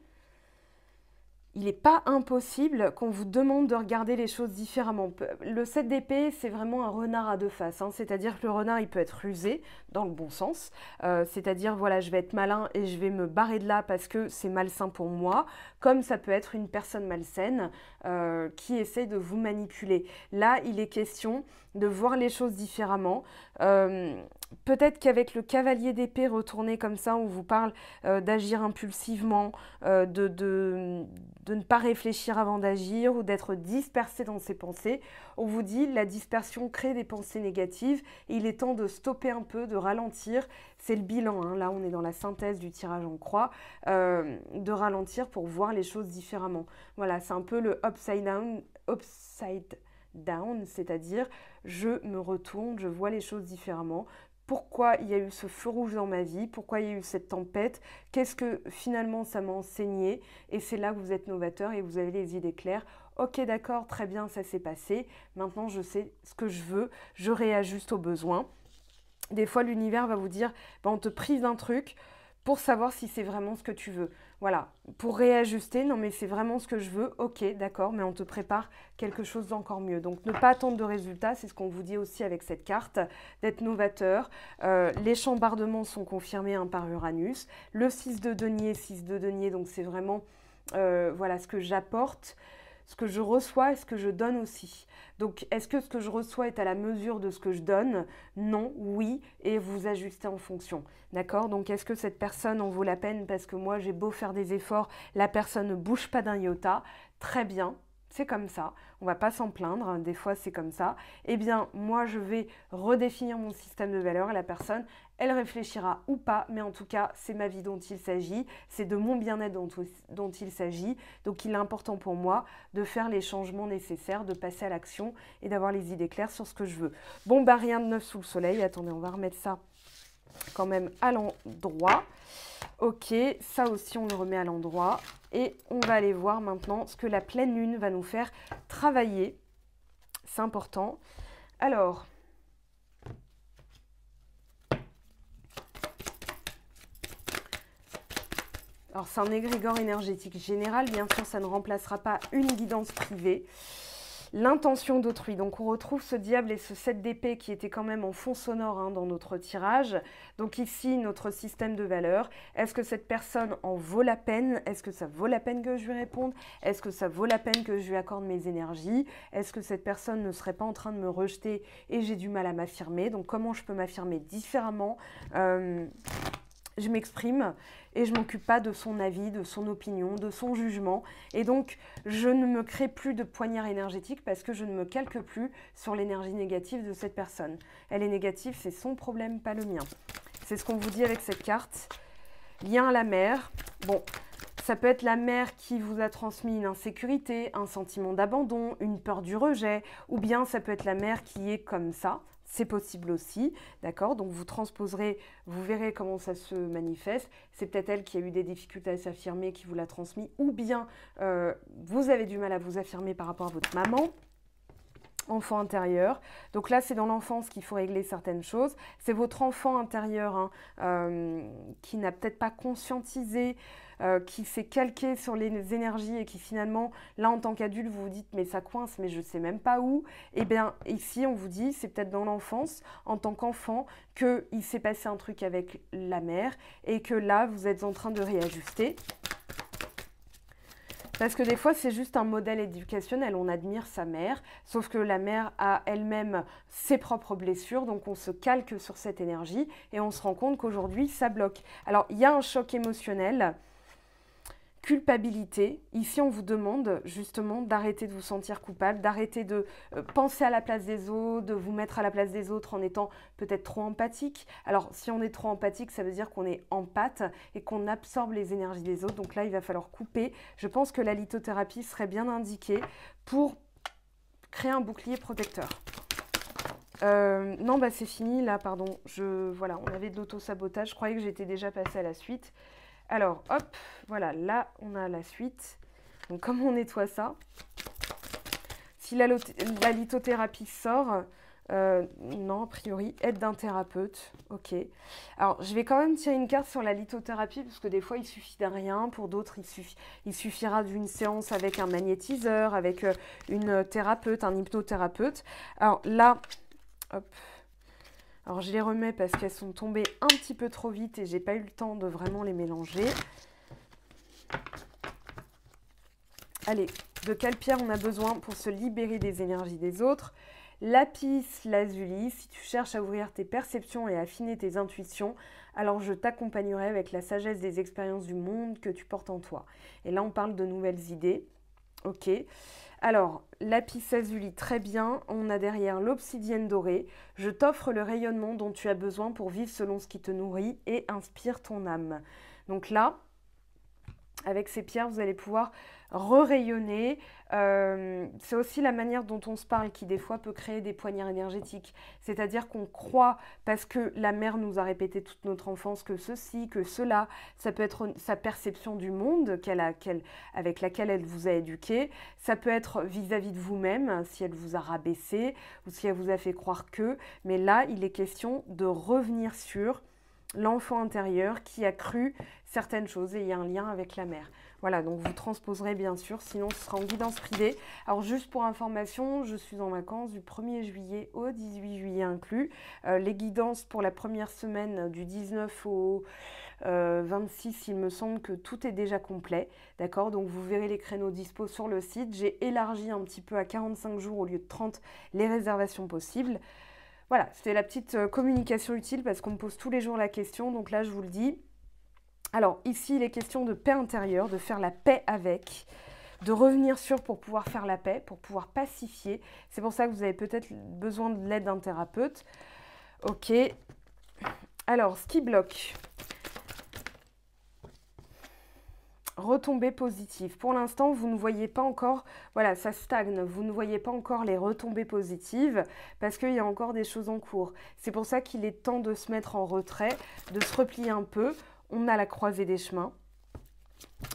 il n'est pas impossible qu'on vous demande de regarder les choses différemment. Le 7 d'épée, c'est vraiment un renard à deux faces. Hein. C'est-à-dire que le renard, il peut être rusé, dans le bon sens. Euh, c'est-à-dire, voilà, je vais être malin et je vais me barrer de là parce que c'est malsain pour moi. Comme ça peut être une personne malsaine euh, qui essaie de vous manipuler. Là, il est question de voir les choses différemment. Euh, Peut-être qu'avec le cavalier d'épée retourné comme ça, on vous parle euh, d'agir impulsivement, euh, de, ne pas réfléchir avant d'agir ou d'être dispersé dans ses pensées. On vous dit la dispersion crée des pensées négatives. Et il est temps de stopper un peu, de ralentir. C'est le bilan. Hein. Là, on est dans la synthèse du tirage en croix, euh, de ralentir pour voir les choses différemment. Voilà, c'est un peu le upside down, upside down, c'est-à-dire je me retourne, je vois les choses différemment, pourquoi il y a eu ce feu rouge dans ma vie, pourquoi il y a eu cette tempête, qu'est-ce que finalement ça m'a enseigné. Et c'est là que vous êtes novateur et vous avez les idées claires. Ok, d'accord, très bien, ça s'est passé. Maintenant, je sais ce que je veux, je réajuste aux besoins. Des fois, l'univers va vous dire, bah, on te prise un truc pour savoir si c'est vraiment ce que tu veux. Voilà, pour réajuster, non mais c'est vraiment ce que je veux, ok, d'accord, mais on te prépare quelque chose d'encore mieux. Donc ne pas attendre de résultats, c'est ce qu'on vous dit aussi avec cette carte, d'être novateur. Euh, les chambardements sont confirmés hein, par Uranus. Le 6 de denier, 6 de denier, donc c'est vraiment euh, voilà, ce que j'apporte ce que je reçois est ce que je donne aussi. Donc, est-ce que ce que je reçois est à la mesure de ce que je donne Non, oui, et vous ajustez en fonction. D'accord Donc, est-ce que cette personne en vaut la peine parce que moi, j'ai beau faire des efforts, la personne ne bouge pas d'un iota Très bien, c'est comme ça, on va pas s'en plaindre, hein, des fois c'est comme ça, eh bien moi je vais redéfinir mon système de valeurs et la personne, elle réfléchira ou pas, mais en tout cas c'est ma vie dont il s'agit, c'est de mon bien-être dont, dont, il s'agit, donc il est important pour moi de faire les changements nécessaires, de passer à l'action et d'avoir les idées claires sur ce que je veux. Bon bah rien de neuf sous le soleil, attendez on va remettre ça quand même à l'endroit. Ok, ça aussi on le remet à l'endroit. Et on va aller voir maintenant ce que la pleine lune va nous faire travailler. C'est important. Alors, c'est un égrégore énergétique général. Bien sûr, ça ne remplacera pas une guidance privée. L'intention d'autrui. Donc on retrouve ce diable et ce 7 d'épée qui était quand même en fond sonore hein, dans notre tirage. Donc ici, notre système de valeurs. Est-ce que cette personne en vaut la peine Est-ce que ça vaut la peine que je lui réponde Est-ce que ça vaut la peine que je lui accorde mes énergies Est-ce que cette personne ne serait pas en train de me rejeter et j'ai du mal à m'affirmer Donc comment je peux m'affirmer différemment euh, je m'exprime et je m'occupe pas de son avis, de son opinion, de son jugement. Et donc, je ne me crée plus de poignard énergétique parce que je ne me calque plus sur l'énergie négative de cette personne. Elle est négative, c'est son problème, pas le mien. C'est ce qu'on vous dit avec cette carte. Lien à la mère. Bon, ça peut être la mère qui vous a transmis une insécurité, un sentiment d'abandon, une peur du rejet, ou bien ça peut être la mère qui est comme ça, c'est possible aussi, d'accord Donc vous transposerez, vous verrez comment ça se manifeste. C'est peut-être elle qui a eu des difficultés à s'affirmer, qui vous l'a transmis, ou bien euh, vous avez du mal à vous affirmer par rapport à votre maman enfant intérieur. Donc là, c'est dans l'enfance qu'il faut régler certaines choses. C'est votre enfant intérieur hein, euh, qui n'a peut-être pas conscientisé euh, qui s'est calqué sur les énergies et qui finalement, là en tant qu'adulte, vous vous dites mais ça coince, mais je ne sais même pas où, et eh bien ici on vous dit c'est peut-être dans l'enfance, en tant qu'enfant, qu'il s'est passé un truc avec la mère et que là vous êtes en train de réajuster. Parce que des fois, c'est juste un modèle éducationnel. On admire sa mère, sauf que la mère a elle-même ses propres blessures, donc on se calque sur cette énergie et on se rend compte qu'aujourd'hui, ça bloque. Alors, il y a un choc émotionnel culpabilité. Ici, on vous demande justement d'arrêter de vous sentir coupable, d'arrêter de euh, penser à la place des autres, de vous mettre à la place des autres en étant peut-être trop empathique. Alors, si on est trop empathique, ça veut dire qu'on est empathe et qu'on absorbe les énergies des autres. Donc là, il va falloir couper. Je pense que la lithothérapie serait bien indiquée pour créer un bouclier protecteur. Euh, non, bah c'est fini là, pardon. Je, voilà, on avait de l'auto-sabotage. Je croyais que j'étais déjà passée à la suite. Alors, hop, voilà, là, on a la suite. Donc, comment on nettoie ça Si la, lithothérapie sort, euh, non, a priori, aide d'un thérapeute. Ok. Alors, je vais quand même tirer une carte sur la lithothérapie, parce que des fois, il suffit de rien. Pour d'autres, il, il, suffira d'une séance avec un magnétiseur, avec euh, une thérapeute, un hypnothérapeute. Alors là, hop, alors je les remets parce qu'elles sont tombées un petit peu trop vite et j'ai pas eu le temps de vraiment les mélanger. Allez, de quelle pierre on a besoin pour se libérer des énergies des autres Lapis lazuli, si tu cherches à ouvrir tes perceptions et affiner tes intuitions, alors je t'accompagnerai avec la sagesse des expériences du monde que tu portes en toi. Et là, on parle de nouvelles idées. Ok. Alors, lapis lazuli, très bien. On a derrière l'obsidienne dorée. Je t'offre le rayonnement dont tu as besoin pour vivre selon ce qui te nourrit et inspire ton âme. Donc là, avec ces pierres, vous allez pouvoir re-rayonner. Euh, c'est aussi la manière dont on se parle qui des fois peut créer des poignards énergétiques. C'est-à-dire qu'on croit, parce que la mère nous a répété toute notre enfance que ceci, que cela, ça peut être sa perception du monde qu'elle a, avec laquelle elle vous a éduqué, ça peut être vis-à-vis de vous-même, hein, si elle vous a rabaissé ou si elle vous a fait croire que, mais là, il est question de revenir sur l'enfant intérieur qui a cru certaines choses et il y a un lien avec la mère. Voilà, donc vous transposerez bien sûr, sinon ce sera en guidance privée. Alors juste pour information, je suis en vacances du 1er juillet au 18 juillet inclus. Euh, les guidances pour la première semaine du 19 au 26, euh, il me semble que tout est déjà complet. D'accord Donc vous verrez les créneaux dispo sur le site. J'ai élargi un petit peu à 45 jours au lieu de 30 les réservations possibles. Voilà, c'était la petite euh, communication utile parce qu'on me pose tous les jours la question. Donc là, je vous le dis, alors ici, il est question de paix intérieure, de faire la paix avec, de revenir sur pour pouvoir faire la paix, pour pouvoir pacifier. C'est pour ça que vous avez peut-être besoin de l'aide d'un thérapeute. Ok. Alors, ce qui bloque. Retombées positives. Pour l'instant, vous ne voyez pas encore, voilà, ça stagne, vous ne voyez pas encore les retombées positives parce qu'il y a encore des choses en cours. C'est pour ça qu'il est temps de se mettre en retrait, de se replier un peu on a la croisée des chemins.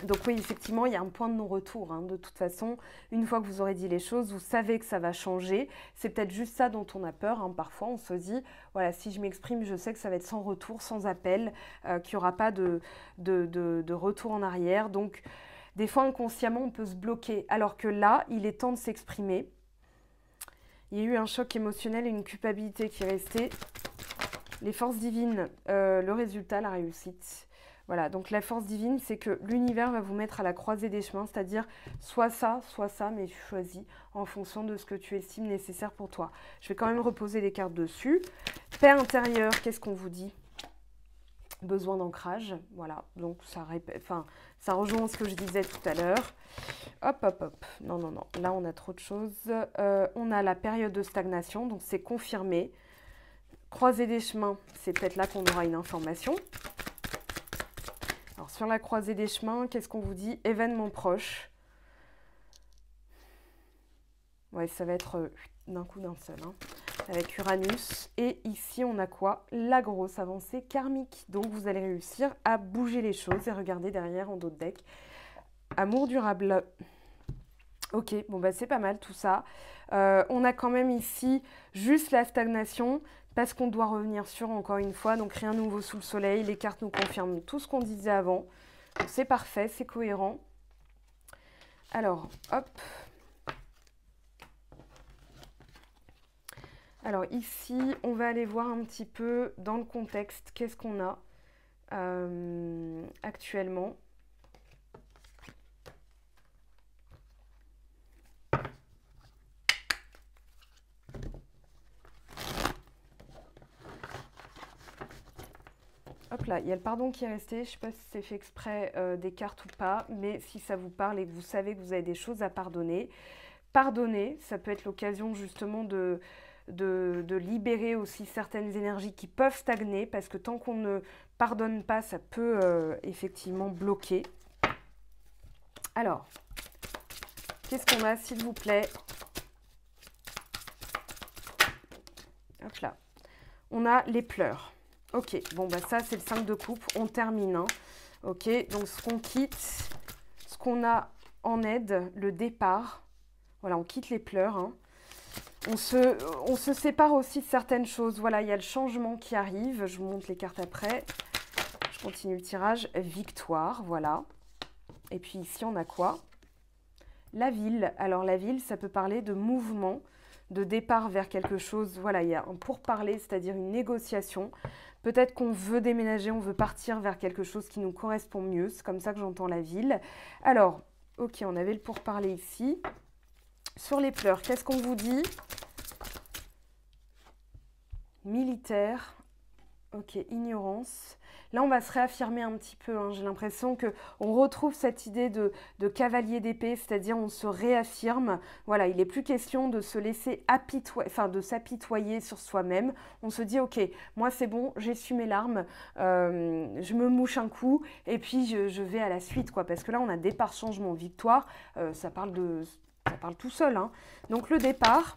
Donc oui, effectivement, il y a un point de non-retour. Hein, de toute façon, une fois que vous aurez dit les choses, vous savez que ça va changer. C'est peut-être juste ça dont on a peur. Hein. Parfois, on se dit, voilà, si je m'exprime, je sais que ça va être sans retour, sans appel, euh, qu'il n'y aura pas de, retour en arrière. Donc, des fois, inconsciemment, on peut se bloquer. Alors que là, il est temps de s'exprimer. Il y a eu un choc émotionnel et une culpabilité qui est restée. Les forces divines, euh, le résultat, la réussite. Voilà, donc la force divine, c'est que l'univers va vous mettre à la croisée des chemins, c'est-à-dire soit ça, soit ça, mais tu choisis en fonction de ce que tu estimes nécessaire pour toi. Je vais quand même reposer les cartes dessus. Paix intérieure, qu'est-ce qu'on vous dit Besoin d'ancrage, voilà, donc ça, répète, enfin, ça rejoint ce que je disais tout à l'heure. Hop, hop, hop, non, non, non, là on a trop de choses. Euh, on a la période de stagnation, donc c'est confirmé. Croiser des chemins, c'est peut-être là qu'on aura une information sur la croisée des chemins, qu'est-ce qu'on vous dit Événement proche. Ouais, ça va être euh, d'un coup d'un seul, hein, avec Uranus. Et ici, on a quoi La grosse avancée karmique. Donc, vous allez réussir à bouger les choses et regarder derrière en d'autres decks. Amour durable. Ok, bon bah c'est pas mal tout ça. Euh, on a quand même ici juste la stagnation parce qu'on doit revenir sur, encore une fois, donc rien de nouveau sous le soleil. Les cartes nous confirment tout ce qu'on disait avant. C'est parfait, c'est cohérent. Alors, hop. Alors ici, on va aller voir un petit peu dans le contexte, qu'est-ce qu'on a euh, actuellement. il y a le pardon qui est resté. Je ne sais pas si c'est fait exprès euh, des cartes ou pas, mais si ça vous parle et que vous savez que vous avez des choses à pardonner, pardonner, ça peut être l'occasion justement de, libérer aussi certaines énergies qui peuvent stagner, parce que tant qu'on ne pardonne pas, ça peut euh, effectivement bloquer. Alors, qu'est-ce qu'on a, s'il vous plaît Hop là. On a les pleurs. Ok, bon, bah ça, c'est le 5 de coupe. On termine. Hein. Ok, donc ce qu'on quitte, ce qu'on a en aide, le départ. Voilà, on quitte les pleurs. Hein. On, se, on se sépare aussi de certaines choses. Voilà, il y a le changement qui arrive. Je vous montre les cartes après. Je continue le tirage. Victoire, voilà. Et puis ici, on a quoi La ville. Alors la ville, ça peut parler de mouvement, de départ vers quelque chose. Voilà, il y a un pourparler, c'est-à-dire une négociation. Peut-être qu'on veut déménager, on veut partir vers quelque chose qui nous correspond mieux. C'est comme ça que j'entends la ville. Alors, ok, on avait le pourparler ici. Sur les pleurs, qu'est-ce qu'on vous dit Militaire. Ok, ignorance. Là, on va se réaffirmer un petit peu. Hein. J'ai l'impression que on retrouve cette idée de, cavalier d'épée, c'est-à-dire on se réaffirme. Voilà, il n'est plus question de se laisser enfin de s'apitoyer sur soi-même. On se dit, ok, moi c'est bon, j'ai su mes larmes, euh, je me mouche un coup et puis je, vais à la suite, quoi. Parce que là, on a départ, changement, victoire. Euh, ça parle de, ça parle tout seul. Hein. Donc le départ,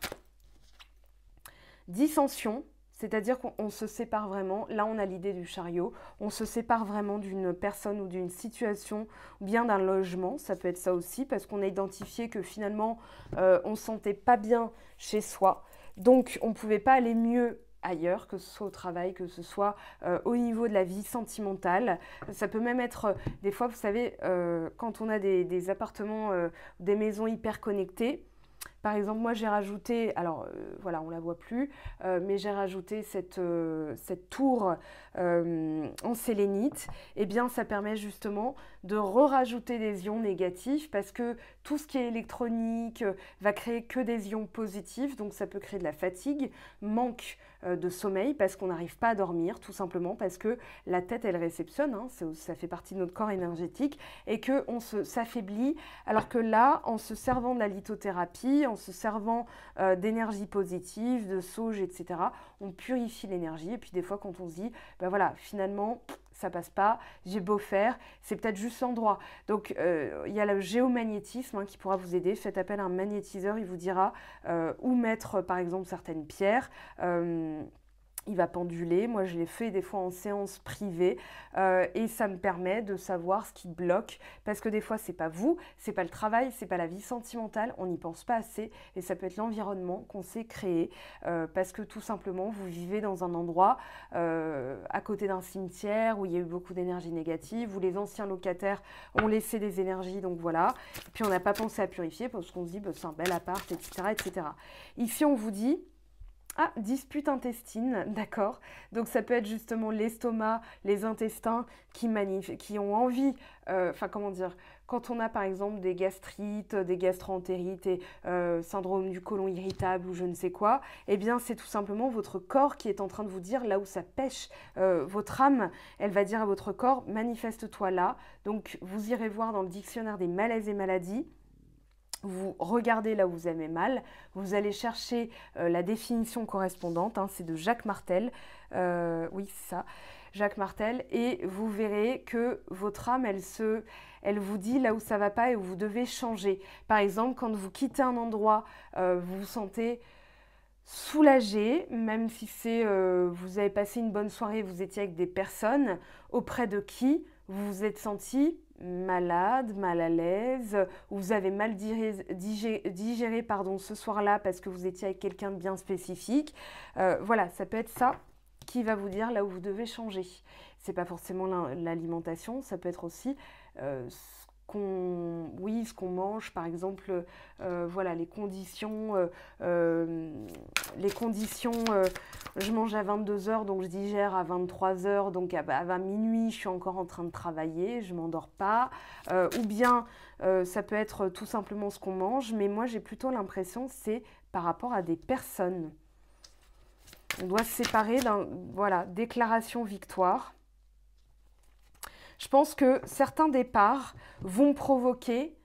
dissension. C'est-à-dire qu'on se sépare vraiment, là on a l'idée du chariot, on se sépare vraiment d'une personne ou d'une situation, ou bien d'un logement, ça peut être ça aussi, parce qu'on a identifié que finalement euh, on ne sentait pas bien chez soi, donc on ne pouvait pas aller mieux ailleurs, que ce soit au travail, que ce soit euh, au niveau de la vie sentimentale. Ça peut même être, euh, des fois, vous savez, quand on a des, des appartements, des maisons hyper connectées, par exemple, moi j'ai rajouté, alors euh, voilà, on la voit plus, euh, mais j'ai rajouté cette, euh, tour en sélénite. eh bien, ça permet justement de re-rajouter des ions négatifs parce que tout ce qui est électronique va créer que des ions positifs, donc ça peut créer de la fatigue, manque euh, de sommeil parce qu'on n'arrive pas à dormir, tout simplement parce que la tête, elle réceptionne, hein, ça, fait partie de notre corps énergétique, et qu'on s'affaiblit, alors que là, en se servant de la lithothérapie, en se servant euh, d'énergie positive, de sauge, etc., on purifie l'énergie, et puis des fois, quand on se dit, ben voilà, finalement, ça passe pas, j'ai beau faire, c'est peut-être juste droit. Donc euh, il y a le géomagnétisme hein, qui pourra vous aider. Faites appel à un magnétiseur, il vous dira euh, où mettre par exemple certaines pierres. Euh, il va penduler. Moi, je l'ai fait des fois en séance privée euh, et ça me permet de savoir ce qui bloque parce que des fois, c'est pas vous, c'est pas le travail, c'est pas la vie sentimentale, on n'y pense pas assez et ça peut être l'environnement qu'on s'est créé euh, parce que tout simplement, vous vivez dans un endroit euh, à côté d'un cimetière où il y a eu beaucoup d'énergie négative, où les anciens locataires ont laissé des énergies, donc voilà. Et puis on n'a pas pensé à purifier parce qu'on se dit, bah, c'est un bel appart, etc., etc. Ici, on vous dit, ah, dispute intestine, d'accord. Donc ça peut être justement l'estomac, les intestins qui, qui ont envie, euh, enfin comment dire, quand on a par exemple des gastrites, des gastroentérites et euh, syndrome du côlon irritable ou je ne sais quoi, eh bien c'est tout simplement votre corps qui est en train de vous dire là où ça pêche. Euh, votre âme, elle va dire à votre corps, manifeste-toi là. Donc vous irez voir dans le dictionnaire des malaises et maladies vous regardez là où vous aimez mal, vous allez chercher euh, la définition correspondante, hein, c'est de Jacques Martel, euh, oui c'est ça, Jacques Martel, et vous verrez que votre âme, elle, se, elle vous dit là où ça va pas et où vous devez changer. Par exemple, quand vous quittez un endroit, euh, vous vous sentez soulagé, même si c'est vous avez passé une bonne soirée, vous étiez avec des personnes auprès de qui vous vous êtes senti malade, mal à l'aise, ou vous avez mal digéré, pardon, ce soir-là parce que vous étiez avec quelqu'un de bien spécifique. Euh, voilà, ça peut être ça qui va vous dire là où vous devez changer. C'est pas forcément l'alimentation, ça peut être aussi euh, qu'on, oui, ce qu'on mange, par exemple, euh, voilà, les conditions, euh, euh, les conditions, je mange à 22h, donc je digère à 23h, donc à, à, minuit, je suis encore en train de travailler, je m'endors pas. ou bien, ça peut être tout simplement ce qu'on mange, mais moi, j'ai plutôt l'impression, c'est par rapport à des personnes. On doit se séparer d'un, voilà, déclaration victoire. Je pense que certains départs vont provoquer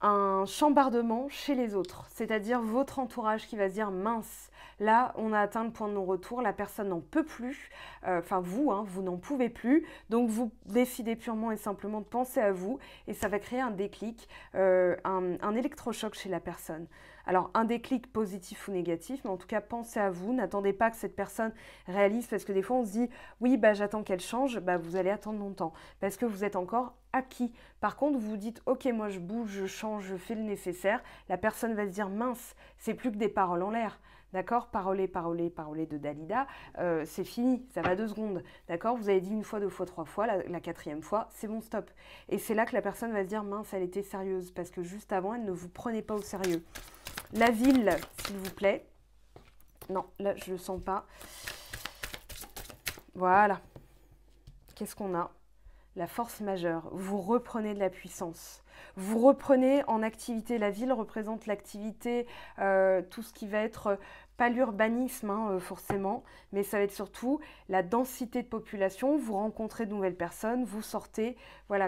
un chambardement chez les autres, c'est-à-dire votre entourage qui va se dire mince, là on a atteint le point de non-retour, la personne n'en peut plus, euh, enfin vous, hein, vous n'en pouvez plus, donc vous décidez purement et simplement de penser à vous et ça va créer un déclic, euh, un électrochoc chez la personne. Alors un déclic positif ou négatif, mais en tout cas pensez à vous, n'attendez pas que cette personne réalise, parce que des fois on se dit oui bah j'attends qu'elle change, bah vous allez attendre longtemps, parce que vous êtes encore acquis. Par contre, vous dites ok moi je bouge, je change, je fais le nécessaire, la personne va se dire mince, c'est plus que des paroles en l'air. D'accord Parolez, paroler, paroler de Dalida, euh, c'est fini, ça va deux secondes. D'accord Vous avez dit une fois, deux fois, trois fois, la, quatrième fois, c'est bon, stop. Et c'est là que la personne va se dire mince, elle était sérieuse, parce que juste avant, elle ne vous prenait pas au sérieux. La ville, s'il vous plaît. Non, là, je le sens pas. Voilà. Qu'est-ce qu'on a La force majeure. Vous reprenez de la puissance. Vous reprenez en activité. La ville représente l'activité, euh, tout ce qui va être pas l'urbanisme hein, euh, forcément, mais ça va être surtout la densité de population. Vous rencontrez de nouvelles personnes, vous sortez, voilà,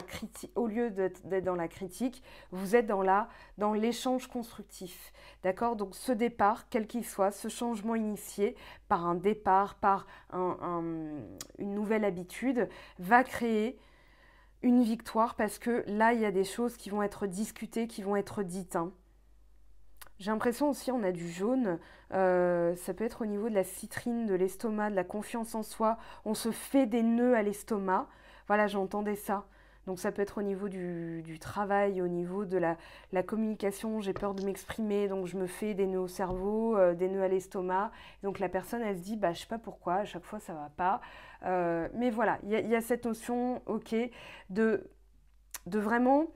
au lieu d'être dans la critique, vous êtes dans la, dans l'échange constructif, d'accord Donc ce départ, quel qu'il soit, ce changement initié par un départ, par une nouvelle habitude, va créer une victoire parce que là, il y a des choses qui vont être discutées, qui vont être dites. Hein. J'ai l'impression aussi, on a du jaune, euh, ça peut être au niveau de la citrine, de l'estomac, de la confiance en soi. On se fait des nœuds à l'estomac. Voilà, j'entendais ça. Donc ça peut être au niveau du, travail, au niveau de la, communication, j'ai peur de m'exprimer, donc je me fais des nœuds au cerveau, euh, des nœuds à l'estomac. Donc la personne, elle se dit, bah, je sais pas pourquoi, à chaque fois ça ne va pas. Euh, mais voilà, il y, a cette notion, ok, de, de vraiment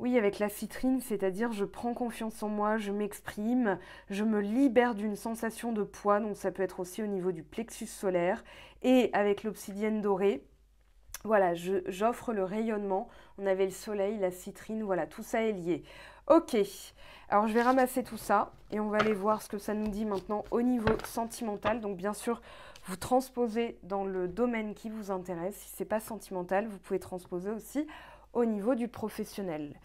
oui, avec la citrine, c'est-à-dire je prends confiance en moi, je m'exprime, je me libère d'une sensation de poids, donc ça peut être aussi au niveau du plexus solaire, et avec l'obsidienne dorée, voilà, j'offre le rayonnement. On avait le soleil, la citrine, voilà, tout ça est lié. Ok, alors je vais ramasser tout ça et on va aller voir ce que ça nous dit maintenant au niveau sentimental. Donc bien sûr, vous transposez dans le domaine qui vous intéresse. Si ce n'est pas sentimental, vous pouvez transposer aussi au niveau du professionnel.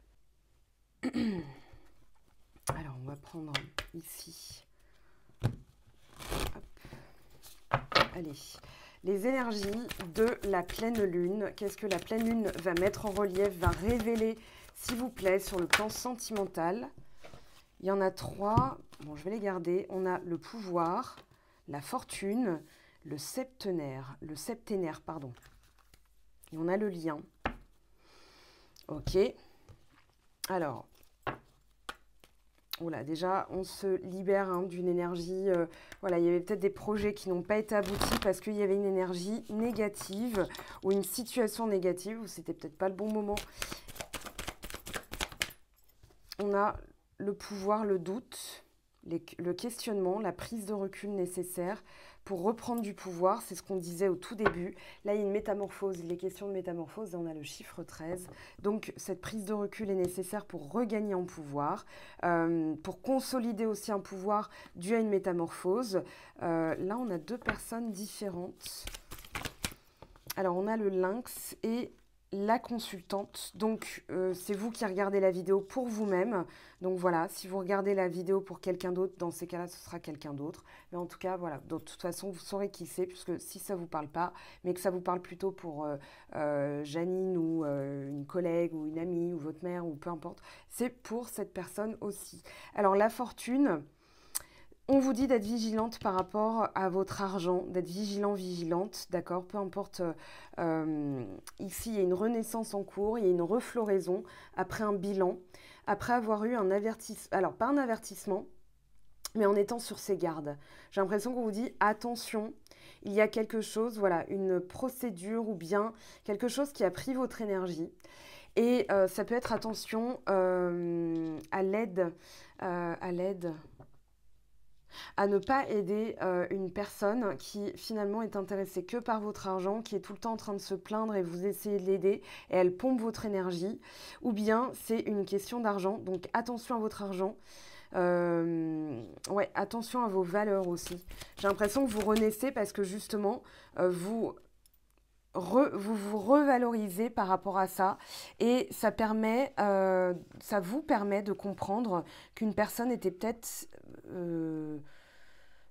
Alors, on va prendre ici. Allez. Les énergies de la pleine lune. Qu'est-ce que la pleine lune va mettre en relief, va révéler, s'il vous plaît, sur le plan sentimental Il y en a trois. Bon, je vais les garder. On a le pouvoir, la fortune, le septenaire, le septenaire, pardon. Et on a le lien. Ok. Alors, voilà, déjà, on se libère hein, d'une énergie. Euh, voilà, il y avait peut-être des projets qui n'ont pas été aboutis parce qu'il y avait une énergie négative ou une situation négative où c'était peut-être pas le bon moment. On a le pouvoir, le doute, le questionnement, la prise de recul nécessaire pour reprendre du pouvoir. C'est ce qu'on disait au tout début. Là, il y a une métamorphose, il est question de métamorphose et on a le chiffre 13. Donc, cette prise de recul est nécessaire pour regagner en pouvoir, euh, pour consolider aussi un pouvoir dû à une métamorphose. Euh, là, on a deux personnes différentes. Alors, on a le lynx et la consultante. Donc euh, c'est vous qui regardez la vidéo pour vous-même. Donc voilà, si vous regardez la vidéo pour quelqu'un d'autre, dans ces cas-là, ce sera quelqu'un d'autre. Mais en tout cas, voilà, de toute façon, vous saurez qui c'est, puisque si ça ne vous parle pas, mais que ça vous parle plutôt pour euh, euh, Janine ou une collègue ou une amie ou votre mère ou peu importe, c'est pour cette personne aussi. Alors la fortune... On vous dit d'être vigilante par rapport à votre argent, d'être vigilant, vigilante, d'accord Peu importe, ici euh, euh, il y a une renaissance en cours, il y a une refloraison après un bilan, après avoir eu un avertissement, alors pas un avertissement, mais en étant sur ses gardes. J'ai l'impression qu'on vous dit attention, il y a quelque chose, voilà, une procédure ou bien quelque chose qui a pris votre énergie. Et euh, ça peut être attention à l'aide, à l'aide, à ne pas aider euh, une personne qui finalement est intéressée que par votre argent, qui est tout le temps en train de se plaindre et vous essayez de l'aider et elle pompe votre énergie, ou bien c'est une question d'argent, donc attention à votre argent. Euh, ouais, attention à vos valeurs aussi. J'ai l'impression que vous renaissez parce que justement, euh, vous, vous vous revalorisez par rapport à ça et ça permet, ça vous permet de comprendre qu'une personne était peut-être je euh,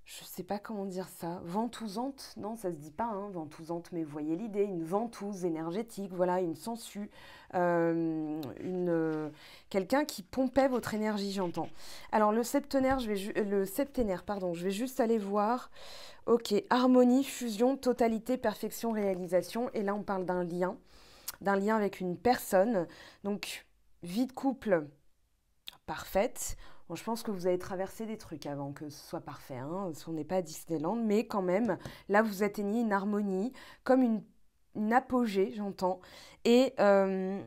je sais pas comment dire ça, ventousante, non, ça se dit pas, hein, ventousante, mais vous voyez l'idée, une ventouse énergétique, voilà, une sensue. Euh, une, euh, quelqu'un qui pompait votre énergie, j'entends. Alors le septenaire, je vais le septenaire, pardon, je vais juste aller voir. Ok, harmonie, fusion, totalité, perfection, réalisation. Et là, on parle d'un lien, d'un lien avec une personne. Donc, vie de couple parfaite, je pense que vous avez traversé des trucs avant que ce soit parfait. Hein. On n'est pas à Disneyland, mais quand même, là, vous atteignez une harmonie, comme une, apogée, j'entends. Et euh,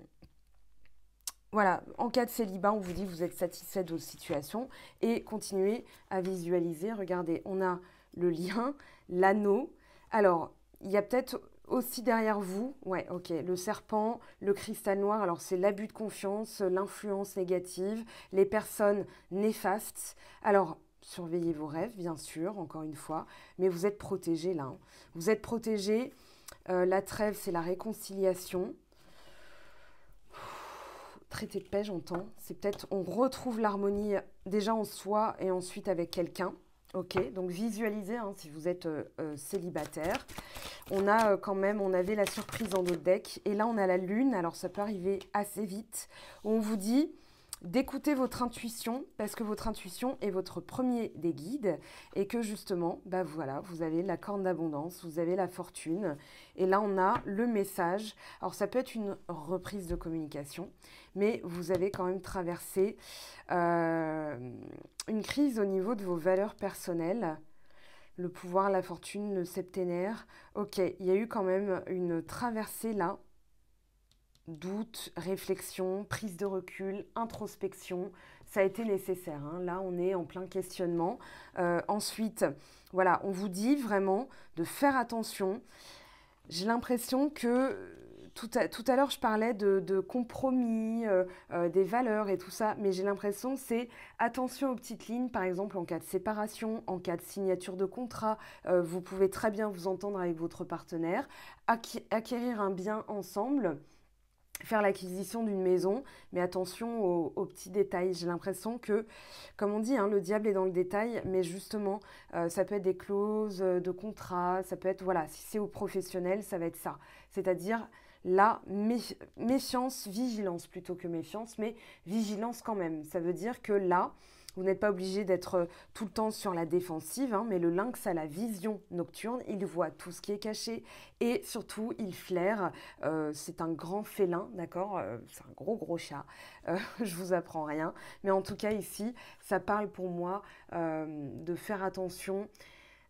voilà, en cas de célibat, on vous dit que vous êtes satisfait de votre situation et continuez à visualiser. Regardez, on a le lien, l'anneau. Alors, il y a peut-être aussi derrière vous, ouais, ok, le serpent, le cristal noir, alors c'est l'abus de confiance, euh, l'influence négative, les personnes néfastes. Alors, surveillez vos rêves, bien sûr, encore une fois, mais vous êtes protégé là. Hein. Vous êtes protégé. Euh, la trêve, c'est la réconciliation. traité de paix, j'entends. C'est peut-être on retrouve l'harmonie euh, déjà en soi et ensuite avec quelqu'un. Ok, donc visualisez hein, si vous êtes euh, euh, célibataire. On a euh, quand même, on avait la surprise dans notre deck. Et là, on a la lune, alors ça peut arriver assez vite. on vous dit d'écouter votre intuition, parce que votre intuition est votre premier des guides. Et que justement, bah voilà, vous avez la corne d'abondance, vous avez la fortune. Et là, on a le message. Alors ça peut être une reprise de communication mais vous avez quand même traversé euh, une crise au niveau de vos valeurs personnelles le pouvoir, la fortune, le septénaire. Ok, il y a eu quand même une traversée là. Doute, réflexion, prise de recul, introspection, ça a été nécessaire. Hein. Là, on est en plein questionnement. Euh, ensuite, voilà, on vous dit vraiment de faire attention. J'ai l'impression que tout à, l'heure, je parlais de, compromis, euh, euh, des valeurs et tout ça, mais j'ai l'impression c'est attention aux petites lignes, par exemple en cas de séparation, en cas de signature de contrat, euh, vous pouvez très bien vous entendre avec votre partenaire, acquérir un bien ensemble faire l'acquisition d'une maison, mais attention aux, petits détails. J'ai l'impression que, comme on dit, hein, le diable est dans le détail, mais justement, ça peut être des clauses de contrat, ça peut être, voilà, si c'est au professionnel, ça va être ça. C'est-à-dire, la méfiance, vigilance plutôt que méfiance, mais vigilance quand même. Ça veut dire que là, vous n'êtes pas obligé d'être euh, tout le temps sur la défensive, hein, mais le lynx a la vision nocturne, il voit tout ce qui est caché et surtout il flaire. Euh, c'est un grand félin, d'accord euh, C'est un gros gros chat, je vous apprends rien. Mais en tout cas ici, ça parle pour moi de faire attention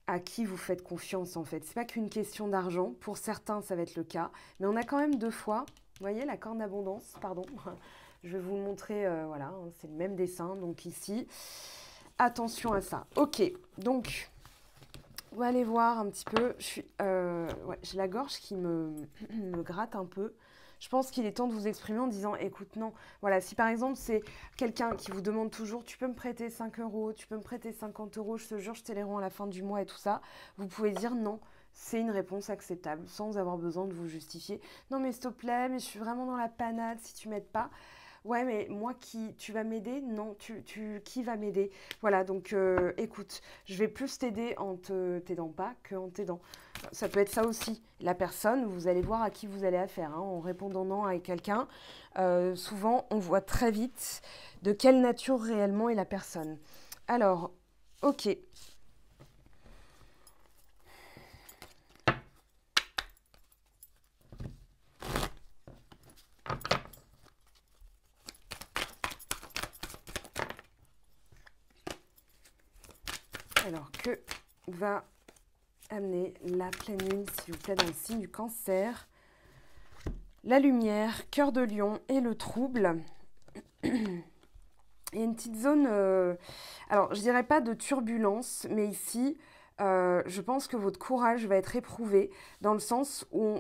à qui vous faites confiance en fait. C'est pas qu'une question d'argent, pour certains ça va être le cas, mais on a quand même deux fois, vous voyez la corne d'abondance, pardon, je vais vous montrer, euh, voilà, hein, c'est le même dessin, donc ici, attention à ça. Ok, donc on va aller voir un petit peu, je euh, j'ai la gorge qui me gratte un peu, je pense qu'il est temps de vous exprimer en disant écoute, non. Voilà, si par exemple c'est quelqu'un qui vous demande toujours tu peux me prêter 5 euros, tu peux me prêter 50 euros, je te jure, je te les rends à la fin du mois et tout ça, vous pouvez dire non c'est une réponse acceptable sans avoir besoin de vous justifier. Non mais s'il te plaît, mais je suis vraiment dans la panade si tu m'aides pas ouais, mais moi qui, tu vas m'aider Non, tu, qui va m'aider Voilà, donc euh, écoute, je vais plus t'aider en te t'aidant pas qu'en t'aidant. Ça peut être ça aussi. La personne, vous allez voir à qui vous allez affaire. Hein, en répondant non à quelqu'un, euh, souvent on voit très vite de quelle nature réellement est la personne. Alors, ok, Alors, que va amener la pleine lune, s'il vous plaît, dans le signe du cancer La lumière, cœur de lion et le trouble. Il y a une petite zone, euh, alors je dirais pas de turbulence, mais ici, euh, je pense que votre courage va être éprouvé dans le sens où,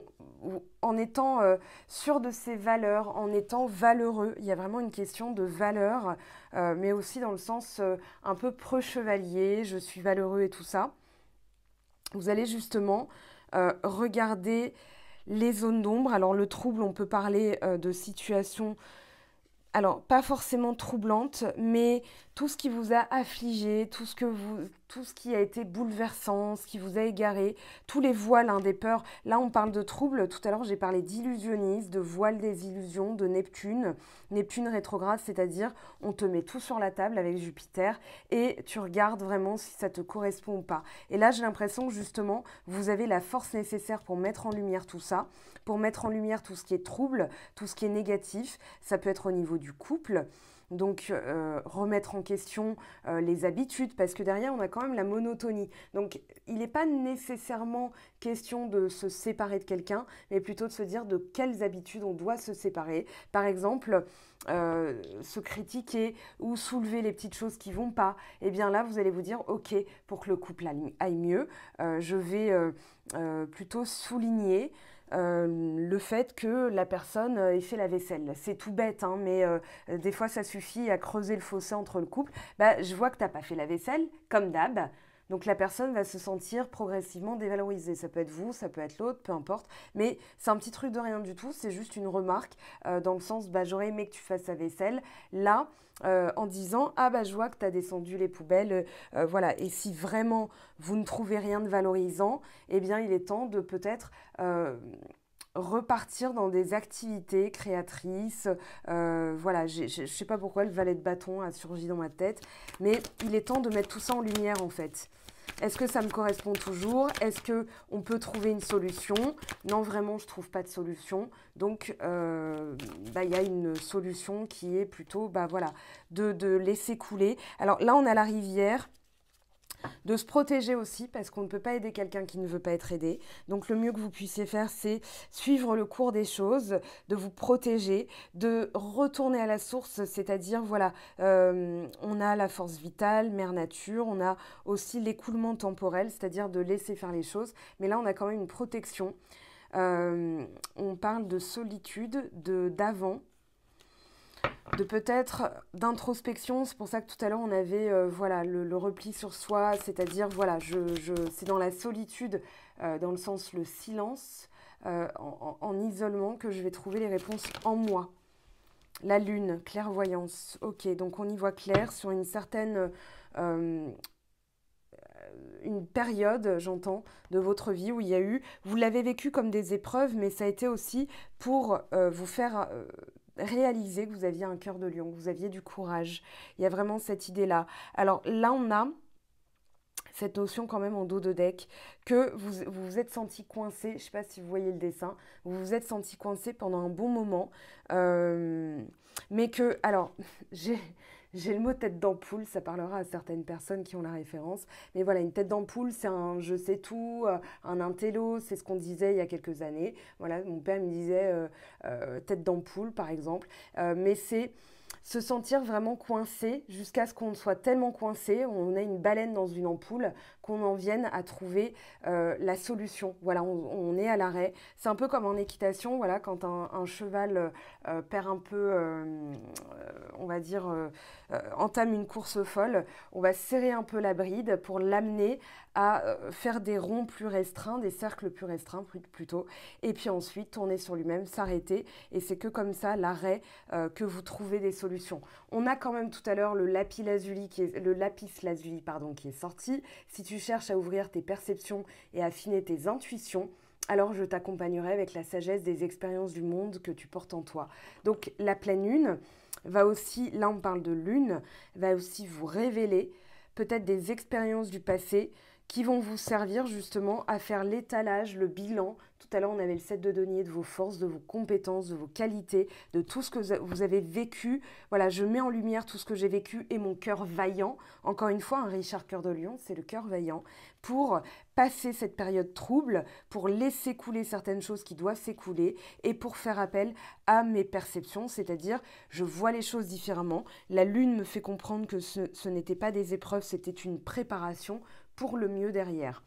en étant euh, sûr de ses valeurs, en étant valeureux, il y a vraiment une question de valeur, euh, mais aussi dans le sens un peu pre chevalier je suis valeureux et tout ça. Vous allez justement regarder les zones d'ombre. Alors le trouble, on peut parler de situations alors pas forcément troublante, mais tout ce qui vous a affligé, tout ce, que vous, tout ce qui a été bouleversant, ce qui vous a égaré, tous les voiles hein, des peurs. Là, on parle de troubles. Tout à l'heure, j'ai parlé d'illusionniste, de voile des illusions, de Neptune. Neptune rétrograde, c'est-à-dire on te met tout sur la table avec Jupiter et tu regardes vraiment si ça te correspond ou pas. Et là, j'ai l'impression que justement, vous avez la force nécessaire pour mettre en lumière tout ça, pour mettre en lumière tout ce qui est trouble, tout ce qui est négatif. Ça peut être au niveau du couple. Donc euh, remettre en question euh, les habitudes, parce que derrière on a quand même la monotonie. Donc il n'est pas nécessairement question de se séparer de quelqu'un, mais plutôt de se dire de quelles habitudes on doit se séparer. Par exemple, euh, se critiquer ou soulever les petites choses qui vont pas. Et eh bien là vous allez vous dire ok pour que le couple aille mieux, je vais plutôt souligner euh, le fait que la personne euh, ait fait la vaisselle. C'est tout bête, hein, mais euh, des fois ça suffit à creuser le fossé entre le couple. Bah, je vois que tu n'as pas fait la vaisselle, comme d'hab. Donc la personne va se sentir progressivement dévalorisée. Ça peut être vous, ça peut être l'autre, peu importe. Mais c'est un petit truc de rien du tout, c'est juste une remarque euh, dans le sens bah, j'aurais aimé que tu fasses la vaisselle. Là, euh, en disant ah bah je vois que tu as descendu les poubelles, euh, voilà. Et si vraiment vous ne trouvez rien de valorisant, eh bien il est temps de peut-être repartir dans des activités créatrices. voilà, je ne sais pas pourquoi le valet de bâton a surgi dans ma tête, mais il est temps de mettre tout ça en lumière en fait. Est-ce que ça me correspond toujours Est-ce que on peut trouver une solution Non, vraiment, je trouve pas de solution. Donc, euh, bah, il y a une solution qui est plutôt, bah voilà, de, de laisser couler. Alors là, on a la rivière de se protéger aussi parce qu'on ne peut pas aider quelqu'un qui ne veut pas être aidé. Donc le mieux que vous puissiez faire, c'est suivre le cours des choses, de vous protéger, de retourner à la source, c'est-à-dire voilà, euh, on a la force vitale, mère nature, on a aussi l'écoulement temporel, c'est-à-dire de laisser faire les choses, mais là on a quand même une protection. Euh, on parle de solitude, de d'avant, de peut-être d'introspection. C'est pour ça que tout à l'heure on avait euh, voilà le, repli sur soi, c'est-à-dire voilà je, je c'est dans la solitude, euh, dans le sens le silence, euh, en, isolement que je vais trouver les réponses en moi. La lune, clairvoyance. Ok, donc on y voit clair sur une certaine une période, j'entends, de votre vie où il y a eu, vous l'avez vécu comme des épreuves, mais ça a été aussi pour vous faire réaliser que vous aviez un cœur de lion, que vous aviez du courage. Il y a vraiment cette idée-là. Alors là, on a cette notion quand même en dos de deck, que vous vous, êtes senti coincé, je ne sais pas si vous voyez le dessin, vous vous êtes senti coincé pendant un bon moment, euh, mais que, alors, j'ai j'ai le mot tête d'ampoule, ça parlera à certaines personnes qui ont la référence. Mais voilà, une tête d'ampoule, c'est un je sais tout, euh, un intello, c'est ce qu'on disait il y a quelques années. Voilà, mon père me disait euh, euh, tête d'ampoule, par exemple. mais c'est se sentir vraiment coincé jusqu'à ce qu'on soit tellement coincé, on a une baleine dans une ampoule, qu'on en vienne à trouver euh, la solution. Voilà, on, est à l'arrêt. C'est un peu comme en équitation, voilà, quand un, cheval euh, euh, perd un peu, on va dire, entame une course folle, on va serrer un peu la bride pour l'amener à faire des ronds plus restreints, des cercles plus restreints plutôt, et puis ensuite tourner sur lui-même, s'arrêter, et c'est que comme ça, l'arrêt, que vous trouvez des solutions. On a quand même tout à l'heure le lapis lazuli, qui est, le lapis lazuli, pardon, qui est sorti. Si tu cherche cherches à ouvrir tes perceptions et affiner tes intuitions, alors je t'accompagnerai avec la sagesse des expériences du monde que tu portes en toi. Donc la pleine lune va aussi, là on parle de lune, va aussi vous révéler peut-être des expériences du passé qui vont vous servir justement à faire l'étalage, le bilan. Tout à l'heure, on avait le set de deniers de vos forces, de vos compétences, de vos qualités, de tout ce que vous avez vécu. Voilà, je mets en lumière tout ce que j'ai vécu et mon cœur vaillant. Encore une fois, un hein, Richard Cœur de Lion, c'est le cœur vaillant pour passer cette période trouble, pour laisser couler certaines choses qui doivent s'écouler et pour faire appel à mes perceptions, c'est-à-dire je vois les choses différemment. La lune me fait comprendre que ce, ce n'était pas des épreuves, c'était une préparation pour le mieux derrière.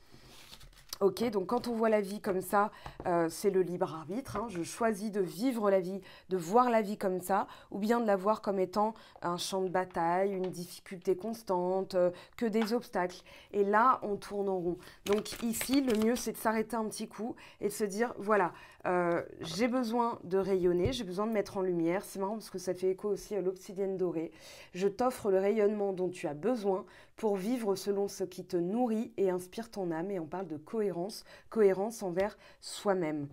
Ok, donc quand on voit la vie comme ça, euh, c'est le libre arbitre. Hein. Je choisis de vivre la vie, de voir la vie comme ça, ou bien de la voir comme étant un champ de bataille, une difficulté constante, euh, que des obstacles. Et là, on tourne en rond. Donc ici, le mieux, c'est de s'arrêter un petit coup et de se dire, voilà, euh, j'ai besoin de rayonner, j'ai besoin de mettre en lumière. C'est marrant parce que ça fait écho aussi à l'obsidienne dorée. Je t'offre le rayonnement dont tu as besoin pour vivre selon ce qui te nourrit et inspire ton âme. Et on parle de cohérence, cohérence envers soi-même.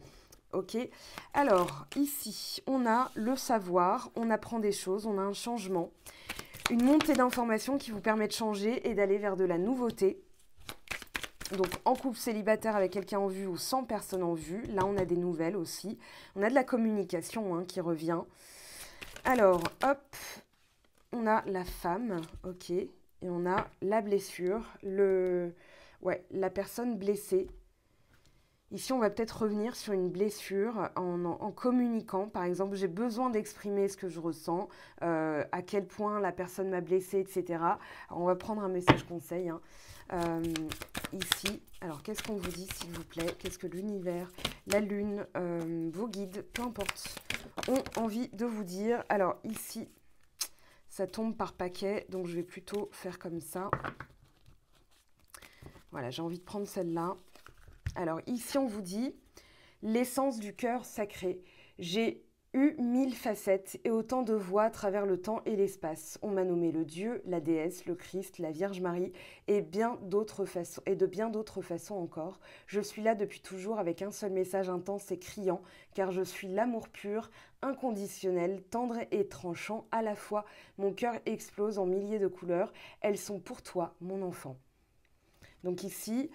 Ok Alors, ici, on a le savoir, on apprend des choses, on a un changement, une montée d'informations qui vous permet de changer et d'aller vers de la nouveauté. Donc, en couple célibataire avec quelqu'un en vue ou sans personne en vue, là, on a des nouvelles aussi. On a de la communication hein, qui revient. Alors, hop, on a la femme, ok et on a la blessure, le... ouais, la personne blessée. Ici, on va peut-être revenir sur une blessure en, communiquant. Par exemple, j'ai besoin d'exprimer ce que je ressens, euh, à quel point la personne m'a blessée, etc. on va prendre un message conseil. Hein. Euh, ici, alors qu'est-ce qu'on vous dit, s'il vous plaît Qu'est-ce que l'univers, la lune, euh, vos guides, peu importe, ont envie de vous dire Alors ici, ça tombe par paquet, donc je vais plutôt faire comme ça. Voilà, j'ai envie de prendre celle-là. Alors ici, on vous dit l'essence du cœur sacré. J'ai eu mille facettes et autant de voix à travers le temps et l'espace. On m'a nommé le Dieu, la déesse, le Christ, la Vierge Marie et, bien façons, et de bien d'autres façons encore. Je suis là depuis toujours avec un seul message intense et criant, car je suis l'amour pur, inconditionnel, tendre et tranchant à la fois. Mon cœur explose en milliers de couleurs. Elles sont pour toi, mon enfant. Donc ici,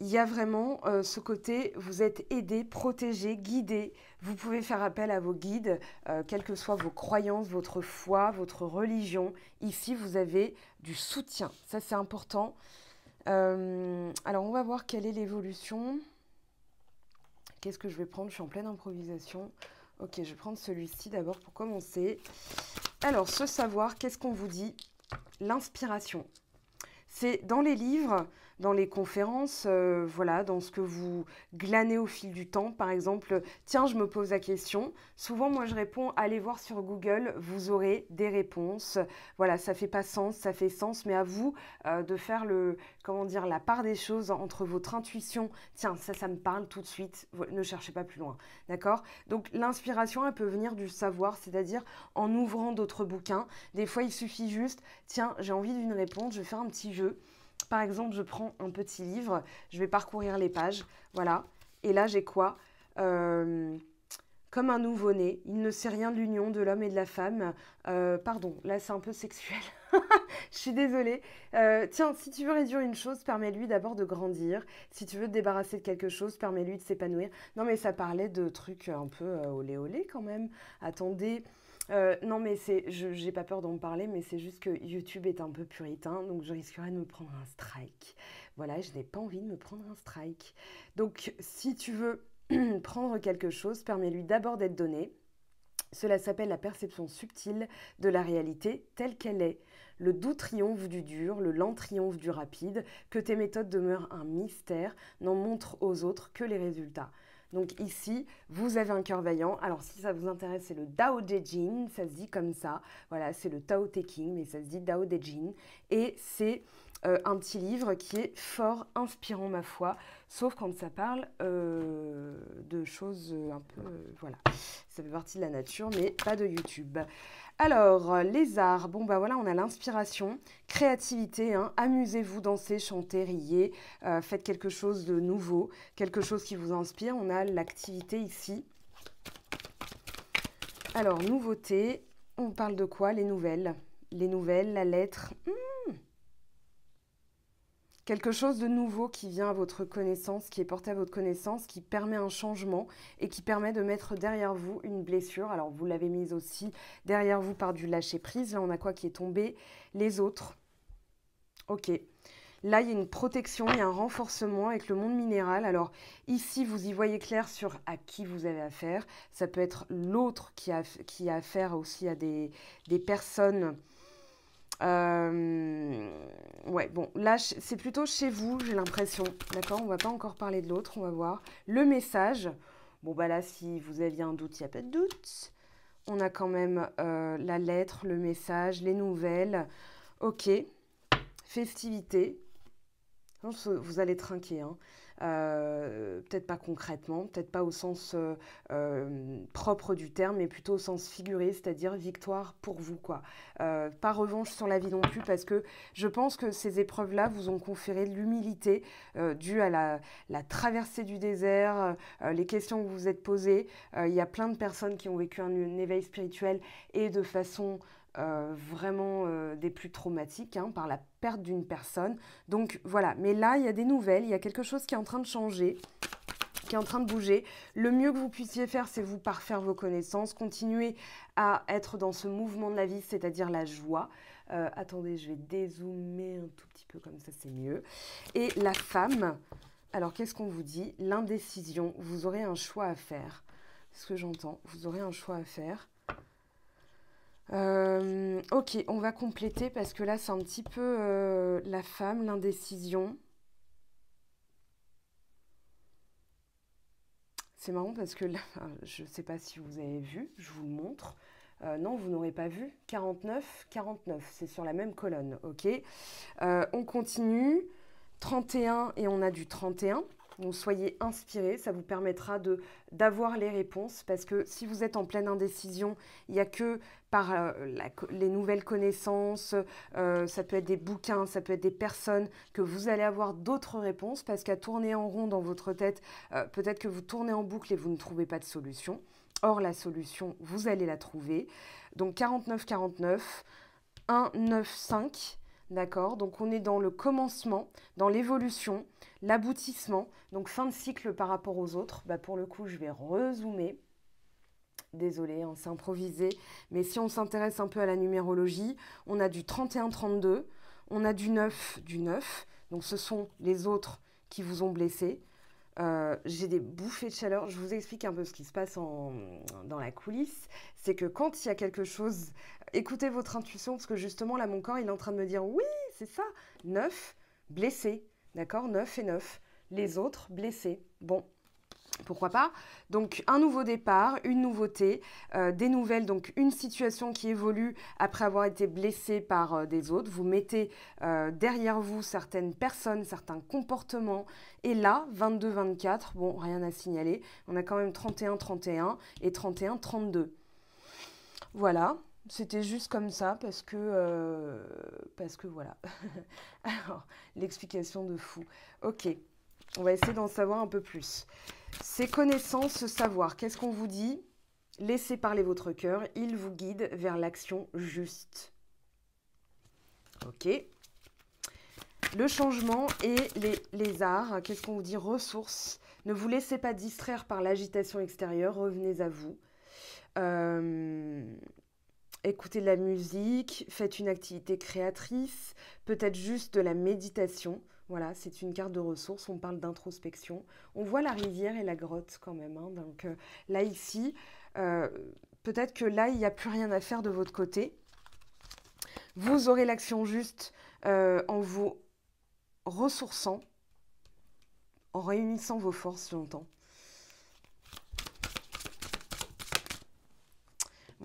il y a vraiment euh, ce côté, vous êtes aidé, protégé, guidé. Vous pouvez faire appel à vos guides, euh, quelles que soient vos croyances, votre foi, votre religion. Ici, vous avez du soutien. Ça, c'est important. Euh, alors, on va voir quelle est l'évolution. Qu'est-ce que je vais prendre Je suis en pleine improvisation. Ok, je vais prendre celui-ci d'abord pour commencer. Alors, ce savoir, qu'est-ce qu'on vous dit L'inspiration. C'est dans les livres, dans les conférences, euh, voilà, dans ce que vous glanez au fil du temps. Par exemple, tiens, je me pose la question. Souvent, moi, je réponds, allez voir sur Google, vous aurez des réponses. Voilà, ça fait pas sens, ça fait sens, mais à vous euh, de faire le, comment dire, la part des choses entre votre intuition. Tiens, ça, ça me parle tout de suite. Ne cherchez pas plus loin, d'accord Donc, l'inspiration, elle peut venir du savoir, c'est-à-dire en ouvrant d'autres bouquins. Des fois, il suffit juste, tiens, j'ai envie d'une réponse, je vais faire un petit jeu. Par exemple, je prends un petit livre, je vais parcourir les pages, voilà. Et là, j'ai quoi euh, Comme un nouveau-né, il ne sait rien de l'union de l'homme et de la femme. Euh, pardon, là, c'est un peu sexuel. je suis désolée. Euh, tiens, si tu veux réduire une chose, permets-lui d'abord de grandir. Si tu veux te débarrasser de quelque chose, permets-lui de s'épanouir. Non, mais ça parlait de trucs un peu olé olé quand même. Attendez. Euh, non, mais c'est, j'ai pas peur d'en parler, mais c'est juste que YouTube est un peu puritain, donc je risquerais de me prendre un strike. Voilà, je n'ai pas envie de me prendre un strike. Donc, si tu veux prendre quelque chose, permets-lui d'abord d'être donné. Cela s'appelle la perception subtile de la réalité telle qu'elle est. Le doux triomphe du dur, le lent triomphe du rapide, que tes méthodes demeurent un mystère, n'en montre aux autres que les résultats. Donc ici, vous avez un cœur vaillant. Alors si ça vous intéresse, c'est le Dao De Jin, ça se dit comme ça. Voilà, c'est le Tao Te King, mais ça se dit Dao De Jin. Et c'est euh, un petit livre qui est fort inspirant, ma foi, sauf quand ça parle euh, de choses euh, un peu... voilà, ça fait partie de la nature, mais pas de YouTube. Alors, euh, les arts, bon bah voilà, on a l'inspiration, créativité, hein, amusez-vous, dansez, chantez, riez, euh, faites quelque chose de nouveau, quelque chose qui vous inspire. On a l'activité ici. Alors, nouveauté, on parle de quoi Les nouvelles. Les nouvelles, la lettre. Hmm, quelque chose de nouveau qui vient à votre connaissance, qui est porté à votre connaissance, qui permet un changement et qui permet de mettre derrière vous une blessure. Alors vous l'avez mise aussi derrière vous par du lâcher-prise. Là, on a quoi qui est tombé Les autres. Ok. Là, il y a une protection, il y a un renforcement avec le monde minéral. Alors ici, vous y voyez clair sur à qui vous avez affaire. Ça peut être l'autre qui a, qui a affaire aussi à des, des personnes euh, ouais, bon, là, c'est plutôt chez vous, j'ai l'impression. D'accord On va pas encore parler de l'autre, on va voir. Le message. Bon, bah là, si vous aviez un doute, il n'y a pas de doute. On a quand même euh, la lettre, le message, les nouvelles. Ok. Festivité. Hein, vous allez trinquer. Hein. Euh, peut-être pas concrètement, peut-être pas au sens euh, euh, propre du terme, mais plutôt au sens figuré, c'est-à-dire victoire pour vous. Quoi. pas revanche sur la vie non plus, parce que je pense que ces épreuves-là vous ont conféré l'humilité due à la, traversée du désert, les questions que vous vous êtes posées. Il y a plein de personnes qui ont vécu un éveil spirituel et de façon euh, vraiment euh, des plus traumatiques, hein, par la perte d'une personne. Donc voilà, mais là, il y a des nouvelles, il y a quelque chose qui est en train de changer qui est en train de bouger. Le mieux que vous puissiez faire, c'est vous parfaire vos connaissances, continuer à être dans ce mouvement de la vie, c'est-à-dire la joie. Euh, attendez, je vais dézoomer un tout petit peu comme ça, c'est mieux. Et la femme, alors qu'est-ce qu'on vous dit L'indécision, vous aurez un choix à faire. Ce que j'entends, vous aurez un choix à faire. Euh, ok, on va compléter parce que là, c'est un petit peu euh, la femme, l'indécision. C'est marrant parce que là, je ne sais pas si vous avez vu, je vous montre. Euh, non, vous n'aurez pas vu. 49, 49, c'est sur la même colonne, ok On continue. 31 et on a du 31. Donc soyez inspirés, ça vous permettra de d'avoir les réponses parce que si vous êtes en pleine indécision, il n'y a que par euh, les nouvelles connaissances, euh, ça peut être des bouquins, ça peut être des personnes que vous allez avoir d'autres réponses parce qu'à tourner en rond dans votre tête, euh, peut-être que vous tournez en boucle et vous ne trouvez pas de solution. Or la solution, vous allez la trouver. Donc 49 49 1 9 5 D'accord Donc on est dans le commencement, dans l'évolution, L'aboutissement, donc fin de cycle par rapport aux autres, bah pour le coup je vais rezoomer. Désolée, on hein, s'est improvisé, mais si on s'intéresse un peu à la numérologie, on a du 31-32, on a du 9, du 9, donc ce sont les autres qui vous ont blessé. Euh, j'ai des bouffées de chaleur. Je vous explique un peu ce qui se passe en, dans la coulisse. C'est que quand il y a quelque chose, écoutez votre intuition, parce que justement, là, mon corps, il est en train de me dire oui, c'est ça, 9, blessé. D'accord 9 et 9. Les autres blessés. Bon, pourquoi pas Donc un nouveau départ, une nouveauté, euh, des nouvelles, donc une situation qui évolue après avoir été blessée par euh, des autres. Vous mettez euh, derrière vous certaines personnes, certains comportements. Et là, 22-24, bon, rien à signaler. On a quand même 31-31 et 31-32. Voilà, c'était juste comme ça parce que, euh, parce que voilà. Alors, l'explication de fou. Ok, on va essayer d'en savoir un peu plus. Ces connaissances, ce savoir, qu'est-ce qu'on vous dit Laissez parler votre cœur, il vous guide vers l'action juste. Ok. Le changement et les, arts, qu'est-ce qu'on vous dit Ressources. Ne vous laissez pas distraire par l'agitation extérieure, revenez à vous. Euh, écoutez de la musique, faites une activité créatrice, peut-être juste de la méditation. Voilà, c'est une carte de ressources, on parle d'introspection. On voit la rivière et la grotte quand même. Hein. donc euh, là, ici, euh, peut-être que là, il n'y a plus rien à faire de votre côté. Vous aurez l'action juste euh, en vous ressourçant, en réunissant vos forces, longtemps.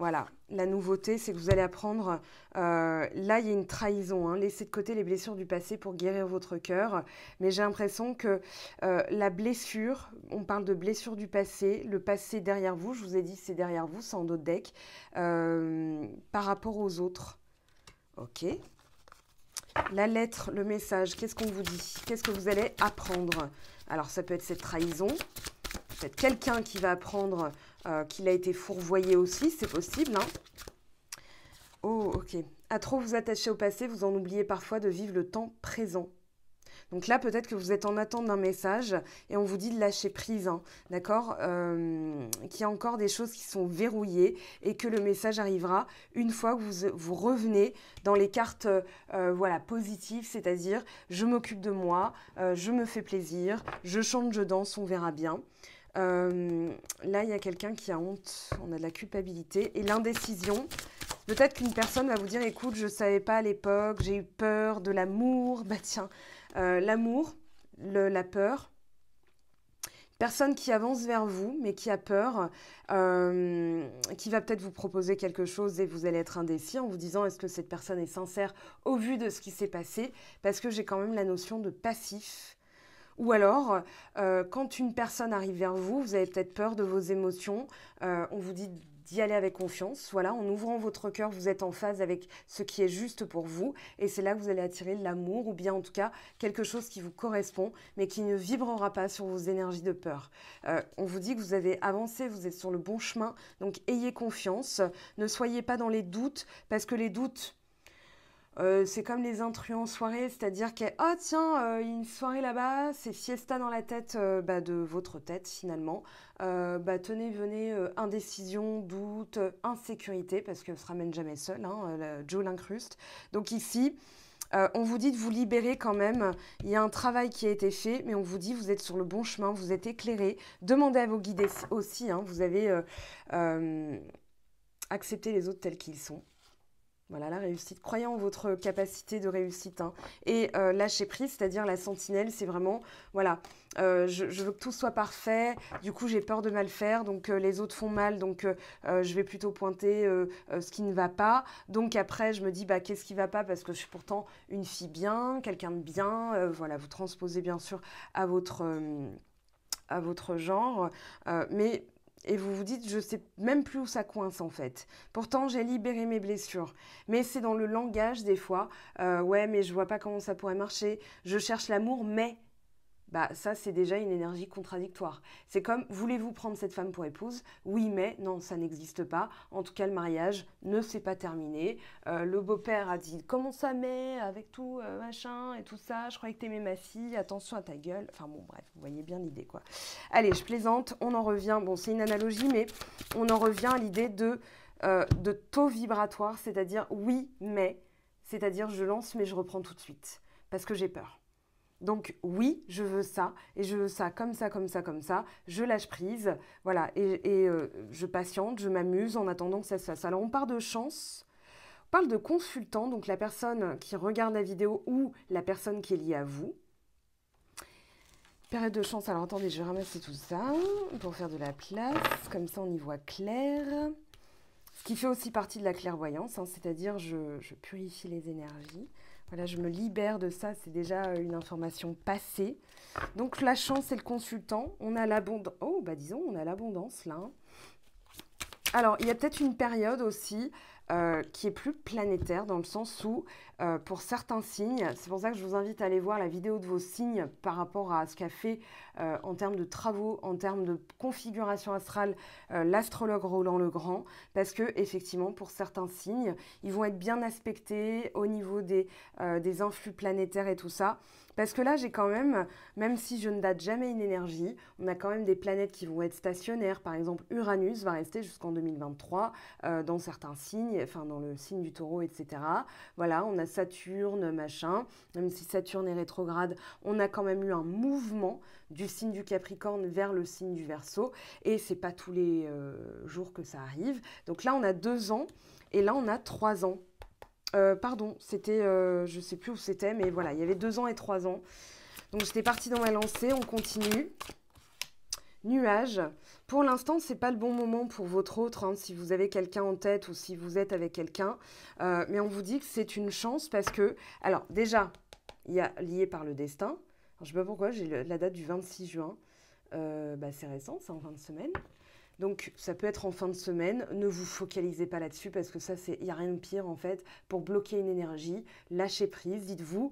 Voilà, la nouveauté, c'est que vous allez apprendre, euh, là il y a une trahison, hein. laissez de côté les blessures du passé pour guérir votre cœur, mais j'ai l'impression que euh, la blessure, on parle de blessure du passé, le passé derrière vous, je vous ai dit c'est derrière vous, c'est en d'autres deck, euh, par rapport aux autres. Ok. La lettre, le message, qu'est-ce qu'on vous dit Qu'est-ce que vous allez apprendre Alors ça peut être cette trahison, peut-être quelqu'un qui va apprendre euh, qu'il a été fourvoyé aussi, c'est possible. Hein. Oh, ok. À trop vous attacher au passé, vous en oubliez parfois de vivre le temps présent. Donc là, peut-être que vous êtes en attente d'un message et on vous dit de lâcher prise, hein. d'accord euh, Qu'il y a encore des choses qui sont verrouillées et que le message arrivera une fois que vous, revenez dans les cartes euh, voilà, positives, c'est-à-dire je m'occupe de moi, je me fais plaisir, je chante, je danse, on verra bien. Euh, là, il y a quelqu'un qui a honte, on a de la culpabilité et l'indécision. Peut-être qu'une personne va vous dire, écoute, je ne savais pas à l'époque, j'ai eu peur de l'amour. Bah tiens, euh, l'amour, la peur. Personne qui avance vers vous, mais qui a peur, euh, qui va peut-être vous proposer quelque chose et vous allez être indécis en vous disant est-ce que cette personne est sincère au vu de ce qui s'est passé Parce que j'ai quand même la notion de passif ou alors, euh, quand une personne arrive vers vous, vous avez peut-être peur de vos émotions, euh, on vous dit d'y aller avec confiance. Voilà, en ouvrant votre cœur, vous êtes en phase avec ce qui est juste pour vous. Et c'est là que vous allez attirer l'amour, ou bien en tout cas quelque chose qui vous correspond, mais qui ne vibrera pas sur vos énergies de peur. Euh, on vous dit que vous avez avancé, vous êtes sur le bon chemin. Donc ayez confiance. Ne soyez pas dans les doutes, parce que les doutes euh, c'est comme les intrus en soirée, c'est-à-dire que, oh tiens, euh, une soirée là-bas, c'est siesta dans la tête euh, bah, de votre tête finalement. bah, tenez, venez, indécision, doute, insécurité, parce que ne se ramène jamais seul, hein, Joe l'incruste. Donc ici, on vous dit de vous libérer quand même. Il y a un travail qui a été fait, mais on vous dit vous êtes sur le bon chemin, vous êtes éclairé. Demandez à vos guides aussi, hein, vous avez accepté les autres tels qu'ils sont. Voilà la réussite. Croyez en votre capacité de réussite. Hein. Et euh, lâchez lâcher prise, c'est-à-dire la sentinelle, c'est vraiment, voilà, euh, je, veux que tout soit parfait, du coup j'ai peur de mal faire, donc euh, les autres font mal, donc je vais plutôt pointer ce qui ne va pas. Donc après, je me dis, bah, qu'est-ce qui ne va pas Parce que je suis pourtant une fille bien, quelqu'un de bien. voilà, vous transposez bien sûr à votre à votre genre, mais et vous vous dites, je sais même plus où ça coince en fait. Pourtant, j'ai libéré mes blessures. Mais c'est dans le langage des fois. Euh, ouais, mais je vois pas comment ça pourrait marcher. Je cherche l'amour, mais bah ça c'est déjà une énergie contradictoire. C'est comme voulez-vous prendre cette femme pour épouse Oui mais non, ça n'existe pas. En tout cas le mariage ne s'est pas terminé. Euh, le beau-père a dit comment ça met avec tout euh, machin et tout ça, je croyais que t'aimais ma fille, attention à ta gueule. Enfin bon bref, vous voyez bien l'idée quoi. Allez, je plaisante, on en revient, bon c'est une analogie mais on en revient à l'idée de, euh, de taux vibratoire, c'est-à-dire oui mais, c'est-à-dire je lance mais je reprends tout de suite parce que j'ai peur. Donc oui, je veux ça, et je veux ça comme ça, comme ça, comme ça, je lâche prise, voilà, et, euh, je patiente, je m'amuse en attendant que ça se fasse. Alors on part de chance, on parle de consultant, donc la personne qui regarde la vidéo ou la personne qui est liée à vous. Période de chance, alors attendez, je vais ramasser tout ça pour faire de la place, comme ça on y voit clair. Ce qui fait aussi partie de la clairvoyance, hein, c'est-à-dire je purifie les énergies. Voilà, je me libère de ça, c'est déjà une information passée. Donc la chance c'est le consultant, on a l'abondance. Oh, bah disons, on a l'abondance là. Hein. Alors, il y a peut-être une période aussi euh, qui est plus planétaire dans le sens où, euh, pour certains signes, c'est pour ça que je vous invite à aller voir la vidéo de vos signes par rapport à ce qu'a fait euh, en termes de travaux, en termes de configuration astrale, l'astrologue Roland Legrand, parce que effectivement, pour certains signes, ils vont être bien aspectés au niveau des, des influx planétaires et tout ça. Parce que là, j'ai quand même, même si je ne date jamais une énergie, on a quand même des planètes qui vont être stationnaires. Par exemple, Uranus va rester jusqu'en 2023 euh, dans certains signes, enfin dans le signe du taureau, etc. Voilà, on a Saturne, machin. Même si Saturne est rétrograde, on a quand même eu un mouvement du signe du Capricorne vers le signe du Verseau. Et c'est pas tous les euh, jours que ça arrive. Donc là, on a deux ans et là, on a trois ans euh, pardon, c'était, euh, je sais plus où c'était, mais voilà, il y avait deux ans et trois ans. Donc j'étais partie dans ma lancée, on continue. Nuage. Pour l'instant, c'est pas le bon moment pour votre autre, hein, si vous avez quelqu'un en tête ou si vous êtes avec quelqu'un. Euh, mais on vous dit que c'est une chance parce que, alors déjà, il y a lié par le destin. Je je sais pas pourquoi, j'ai la date du 26 juin. Euh, bah, c'est récent, c'est en fin de donc ça peut être en fin de semaine, ne vous focalisez pas là-dessus parce que ça, il n'y a rien de pire en fait pour bloquer une énergie, Lâchez prise, dites-vous,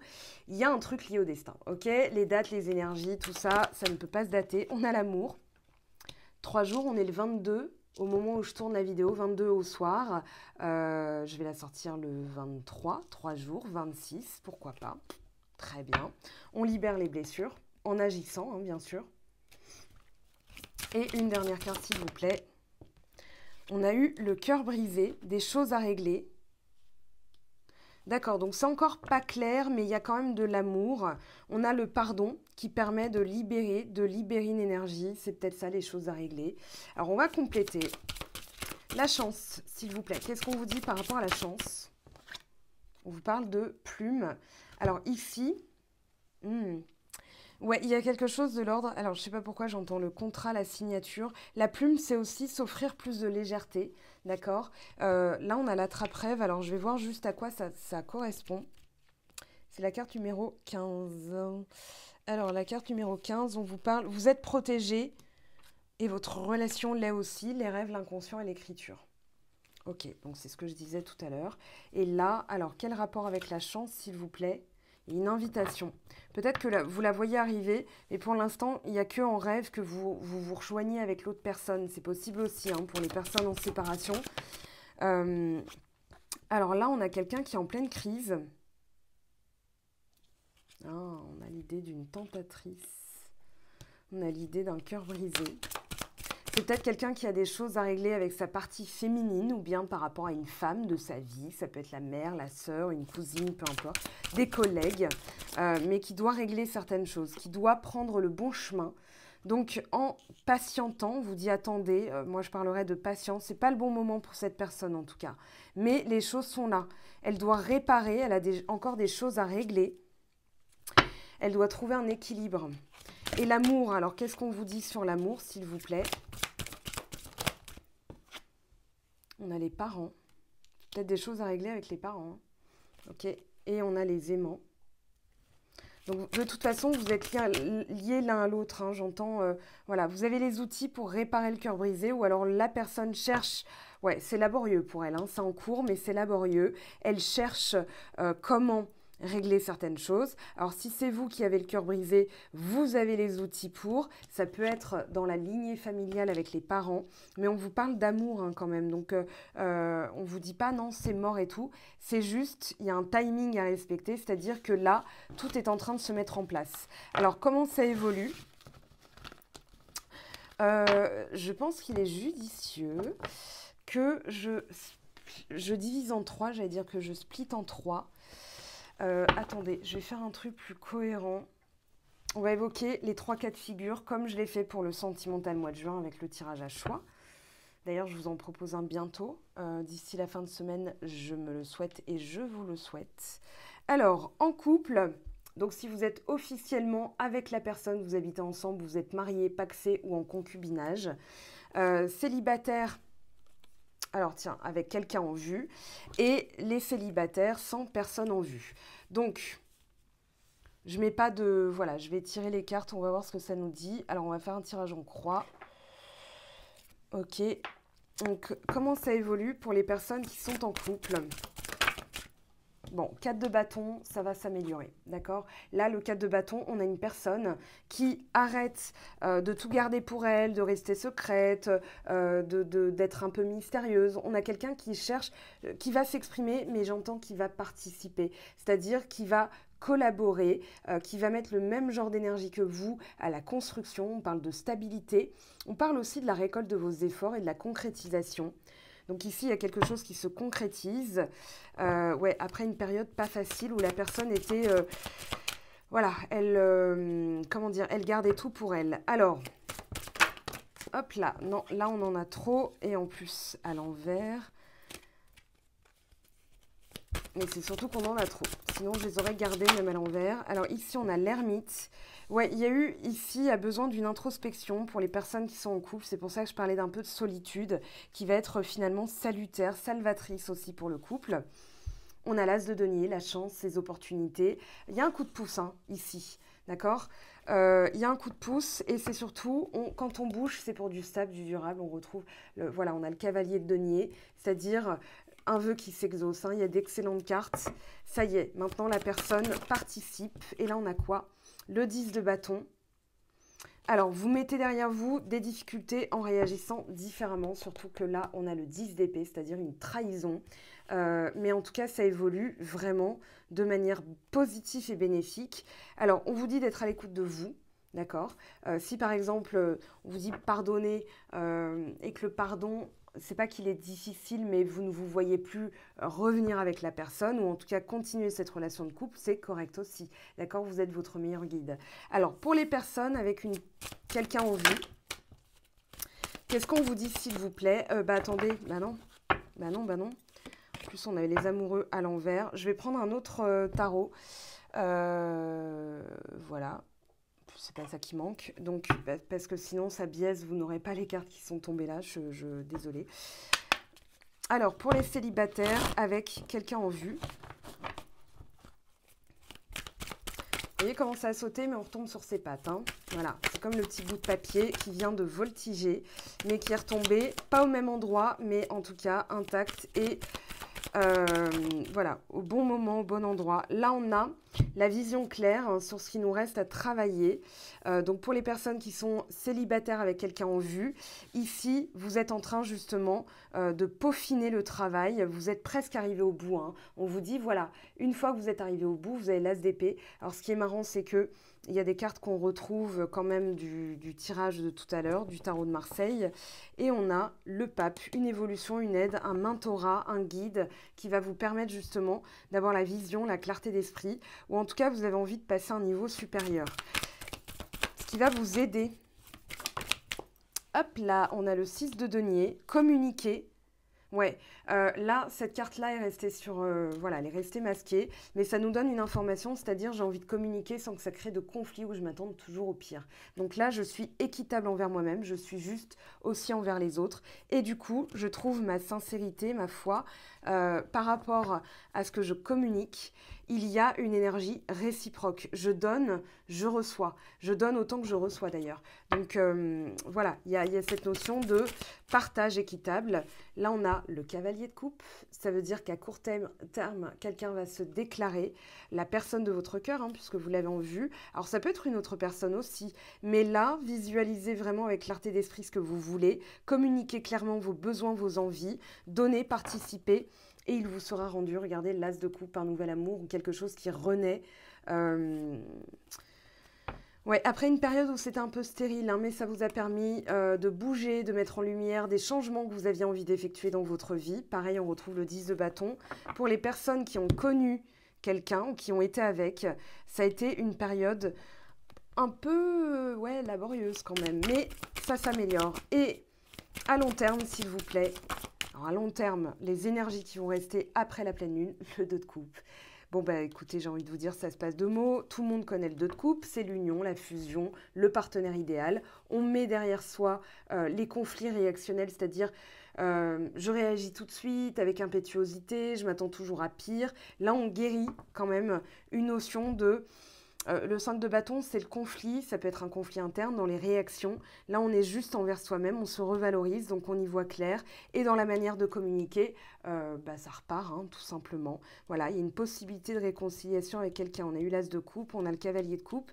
il y a un truc lié au destin, ok Les dates, les énergies, tout ça, ça ne peut pas se dater, on a l'amour. Trois jours, on est le 22, au moment où je tourne la vidéo, 22 au soir. Euh, je vais la sortir le 23, 3 jours, 26, pourquoi pas. Très bien. On libère les blessures, en agissant, hein, bien sûr. Et une dernière carte, s'il vous plaît. On a eu le cœur brisé, des choses à régler. D'accord, donc c'est encore pas clair, mais il y a quand même de l'amour. On a le pardon qui permet de libérer, de libérer une énergie. C'est peut-être ça les choses à régler. Alors on va compléter. La chance, s'il vous plaît. Qu'est-ce qu'on vous dit par rapport à la chance On vous parle de plumes. Alors ici, hmm, Ouais, il y a quelque chose de l'ordre. Alors, je sais pas pourquoi j'entends le contrat, la signature. La plume, c'est aussi s'offrir plus de légèreté. D'accord euh, Là, on a la trappe-rêve. Alors, je vais voir juste à quoi ça, ça correspond. C'est la carte numéro 15. Alors, la carte numéro 15, on vous parle. Vous êtes protégé et votre relation l'est aussi, les rêves, l'inconscient et l'écriture. Ok, donc c'est ce que je disais tout à l'heure. Et là, alors, quel rapport avec la chance, s'il vous plaît une invitation. Peut-être que vous la voyez arriver, mais pour l'instant, il n'y a que en rêve que vous vous, rejoignez avec l'autre personne. C'est possible aussi hein, pour les personnes en séparation. Euh, alors là, on a quelqu'un qui est en pleine crise. Ah, on a l'idée d'une tentatrice. On a l'idée d'un cœur brisé peut-être quelqu'un qui a des choses à régler avec sa partie féminine ou bien par rapport à une femme de sa vie. Ça peut être la mère, la sœur, une cousine, peu importe, des collègues, euh, mais qui doit régler certaines choses, qui doit prendre le bon chemin. Donc en patientant, on vous dit attendez, euh, moi je parlerai de patience, c'est pas le bon moment pour cette personne en tout cas. Mais les choses sont là. Elle doit réparer, elle a encore des choses à régler. Elle doit trouver un équilibre. Et l'amour, alors qu'est-ce qu'on vous dit sur l'amour, s'il vous plaît on a les parents. Peut-être des choses à régler avec les parents. Hein. OK Et on a les aimants. Donc, de toute façon, vous êtes liés l'un à l'autre. Hein, j'entends, euh, voilà, vous avez les outils pour réparer le cœur brisé ou alors la personne cherche. Ouais, c'est laborieux pour elle. Hein. c'est en cours, mais c'est laborieux. Elle cherche euh, comment régler certaines choses. Alors si c'est vous qui avez le cœur brisé, vous avez les outils pour. Ça peut être dans la lignée familiale avec les parents, mais on vous parle d'amour hein, quand même. Donc euh, euh, on vous dit pas non, c'est mort et tout. C'est juste, il y a un timing à respecter, c'est-à-dire que là, tout est en train de se mettre en place. Alors comment ça évolue euh, Je pense qu'il est judicieux que je, je divise en trois, j'allais dire que je split en trois. Euh, attendez, je vais faire un truc plus cohérent. On va évoquer les trois cas de figure, comme je l'ai fait pour le sentimental mois de juin avec le tirage à choix. D'ailleurs, je vous en propose un bientôt. Euh, d'ici la fin de semaine, je me le souhaite et je vous le souhaite. Alors, en couple, donc si vous êtes officiellement avec la personne, vous habitez ensemble, vous êtes marié, paxé ou en concubinage, euh, célibataire, alors tiens, avec quelqu'un en vue, et les célibataires sans personne en vue. Donc, je mets pas de... Voilà, je vais tirer les cartes, on va voir ce que ça nous dit. Alors, on va faire un tirage en croix. Ok. Donc, comment ça évolue pour les personnes qui sont en couple Bon, 4 de bâton, ça va s'améliorer, d'accord Là, le 4 de bâton, on a une personne qui arrête euh, de tout garder pour elle, de rester secrète, euh, d'être un peu mystérieuse. On a quelqu'un qui cherche, euh, qui va s'exprimer, mais j'entends qu'il va participer, c'est-à-dire qui va collaborer, qui va mettre le même genre d'énergie que vous à la construction. On parle de stabilité. On parle aussi de la récolte de vos efforts et de la concrétisation. Donc ici, il y a quelque chose qui se concrétise. Euh, ouais, après une période pas facile où la personne était... Euh, voilà, elle... Euh, comment dire Elle gardait tout pour elle. Alors... Hop là, non, là on en a trop. Et en plus, à l'envers. Mais c'est surtout qu'on en a trop. Sinon, je les aurais gardées même à l'envers. Alors ici, on a l'ermite. Ouais, il y a eu ici a besoin d'une introspection pour les personnes qui sont en couple. C'est pour ça que je parlais d'un peu de solitude, qui va être euh, finalement salutaire, salvatrice aussi pour le couple. On a l'as de denier, la chance, ses opportunités. Il y a un coup de pouce ici, hein, d'accord euh, Il y a un coup de pouce et c'est surtout, quand on bouge, c'est pour du stable, du durable. On retrouve, le, voilà, on a le cavalier de denier, c'est-à-dire un vœu qui s'exauce, hein. il y a d'excellentes cartes. Ça y est, maintenant la personne participe. Et là, on a quoi Le 10 de bâton. Alors, vous mettez derrière vous des difficultés en réagissant différemment, surtout que là, on a le 10 d'épée, c'est-à-dire une trahison. Euh, mais en tout cas, ça évolue vraiment de manière positive et bénéfique. Alors, on vous dit d'être à l'écoute de vous, D'accord euh, Si par exemple, on vous dit pardonner euh, et que le pardon c'est pas qu'il est difficile, mais vous ne vous voyez plus euh, revenir avec la personne, ou en tout cas continuer cette relation de couple, c'est correct aussi. D'accord Vous êtes votre meilleur guide. Alors, pour les personnes avec une... quelqu'un en vue, qu'est-ce qu'on vous dit, s'il vous plaît euh, Bah attendez, bah non, bah non, bah non. En plus, on avait les amoureux à l'envers. Je vais prendre un autre euh, tarot. voilà c'est pas ça qui manque. Donc, bah, parce que sinon, ça biaise, vous n'aurez pas les cartes qui sont tombées là. Je, je désolée. Alors, pour les célibataires, avec quelqu'un en vue. Vous voyez comment ça a sauté, mais on retombe sur ses pattes. Hein. Voilà, c'est comme le petit bout de papier qui vient de voltiger, mais qui est retombé, pas au même endroit, mais en tout cas intact et euh, voilà, au bon moment, au bon endroit. Là, on a la vision claire hein, sur ce qui nous reste à travailler. Euh, donc, pour les personnes qui sont célibataires avec quelqu'un en vue, ici, vous êtes en train justement euh, de peaufiner le travail. Vous êtes presque arrivé au bout. Hein. On vous dit, voilà, une fois que vous êtes arrivé au bout, vous avez l'as d'épée. Alors, ce qui est marrant, c'est que il y a des cartes qu'on retrouve quand même du, tirage de tout à l'heure, du tarot de Marseille. Et on a le pape, une évolution, une aide, un mentorat, un guide qui va vous permettre justement d'avoir la vision, la clarté d'esprit, ou en tout cas vous avez envie de passer à un niveau supérieur. Ce qui va vous aider. Hop là, on a le 6 de denier, communiquer. Ouais, euh, là, cette carte-là est restée sur, euh, voilà, elle est restée masquée, mais ça nous donne une information, c'est-à-dire j'ai envie de communiquer sans que ça crée de conflit où je m'attende toujours au pire. Donc là, je suis équitable envers moi-même, je suis juste aussi envers les autres, et du coup, je trouve ma sincérité, ma foi, euh, par rapport à ce que je communique, il y a une énergie réciproque. Je donne, je reçois. Je donne autant que je reçois d'ailleurs. Donc voilà, il y, y a cette notion de partage équitable. Là, on a le cavalier de coupe, ça veut dire qu'à court terme, terme quelqu'un va se déclarer, la personne de votre cœur, hein, puisque vous l'avez en vue. Alors ça peut être une autre personne aussi, mais là, visualisez vraiment avec clarté d'esprit ce que vous voulez, communiquez clairement vos besoins, vos envies, donnez, participez, et il vous sera rendu, regardez, l'as de coupe, un nouvel amour ou quelque chose qui renaît. Euh, après une période où c'était un peu stérile, hein, mais ça vous a permis euh, de bouger, de mettre en lumière des changements que vous aviez envie d'effectuer dans votre vie. Pareil, on retrouve le 10 de bâton. Pour les personnes qui ont connu quelqu'un ou qui ont été avec, ça a été une période un peu euh, ouais, laborieuse quand même, mais ça s'améliore. Et à long terme, s'il vous plaît, à long terme, les énergies qui vont rester après la pleine lune, le 2 de coupe. Bon, bah écoutez, j'ai envie de vous dire, ça se passe de mots. Tout le monde connaît le deux de coupe, c'est l'union, la fusion, le partenaire idéal. On met derrière soi euh, les conflits réactionnels, c'est-à-dire euh, je réagis tout de suite avec impétuosité, je m'attends toujours à pire. Là, on guérit quand même une notion de euh, le 5 de bâton, c'est le conflit, ça peut être un conflit interne dans les réactions. Là, on est juste envers soi-même, on se revalorise, donc on y voit clair. Et dans la manière de communiquer, euh, bah, ça repart, hein, tout simplement. Voilà, il y a une possibilité de réconciliation avec quelqu'un. On a eu l'as de coupe, on a le cavalier de coupe.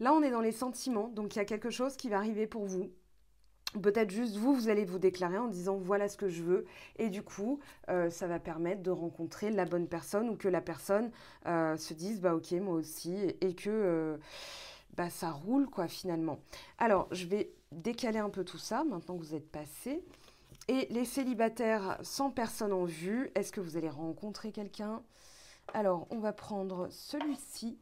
Là, on est dans les sentiments, donc il y a quelque chose qui va arriver pour vous Peut-être juste vous, vous allez vous déclarer en disant voilà ce que je veux et du coup, euh, ça va permettre de rencontrer la bonne personne ou que la personne euh, se dise bah ok moi aussi et que euh, bah, ça roule quoi finalement. Alors je vais décaler un peu tout ça maintenant que vous êtes passé. Et les célibataires sans personne en vue, est-ce que vous allez rencontrer quelqu'un Alors on va prendre celui-ci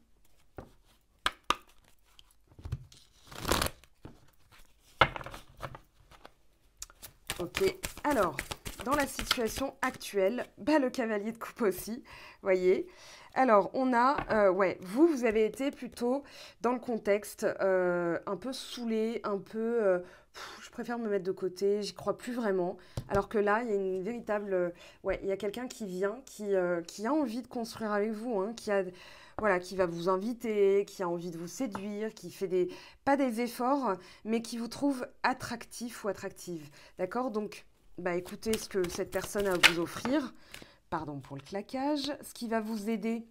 Ok, alors, dans la situation actuelle, bah, le cavalier de coupe aussi, voyez. Alors, on a, euh, ouais, vous, vous avez été plutôt dans le contexte euh, un peu saoulé, un peu, euh, je préfère me mettre de côté, j'y crois plus vraiment. Alors que là, il y a une véritable, ouais, il y a quelqu'un qui vient, qui, qui a envie de construire avec vous, hein, qui a voilà, qui va vous inviter, qui a envie de vous séduire, qui fait des, pas des efforts, mais qui vous trouve attractif ou attractive. D'accord Donc, bah, écoutez ce que cette personne a à vous offrir. Pardon pour le claquage. Ce qui va vous aider.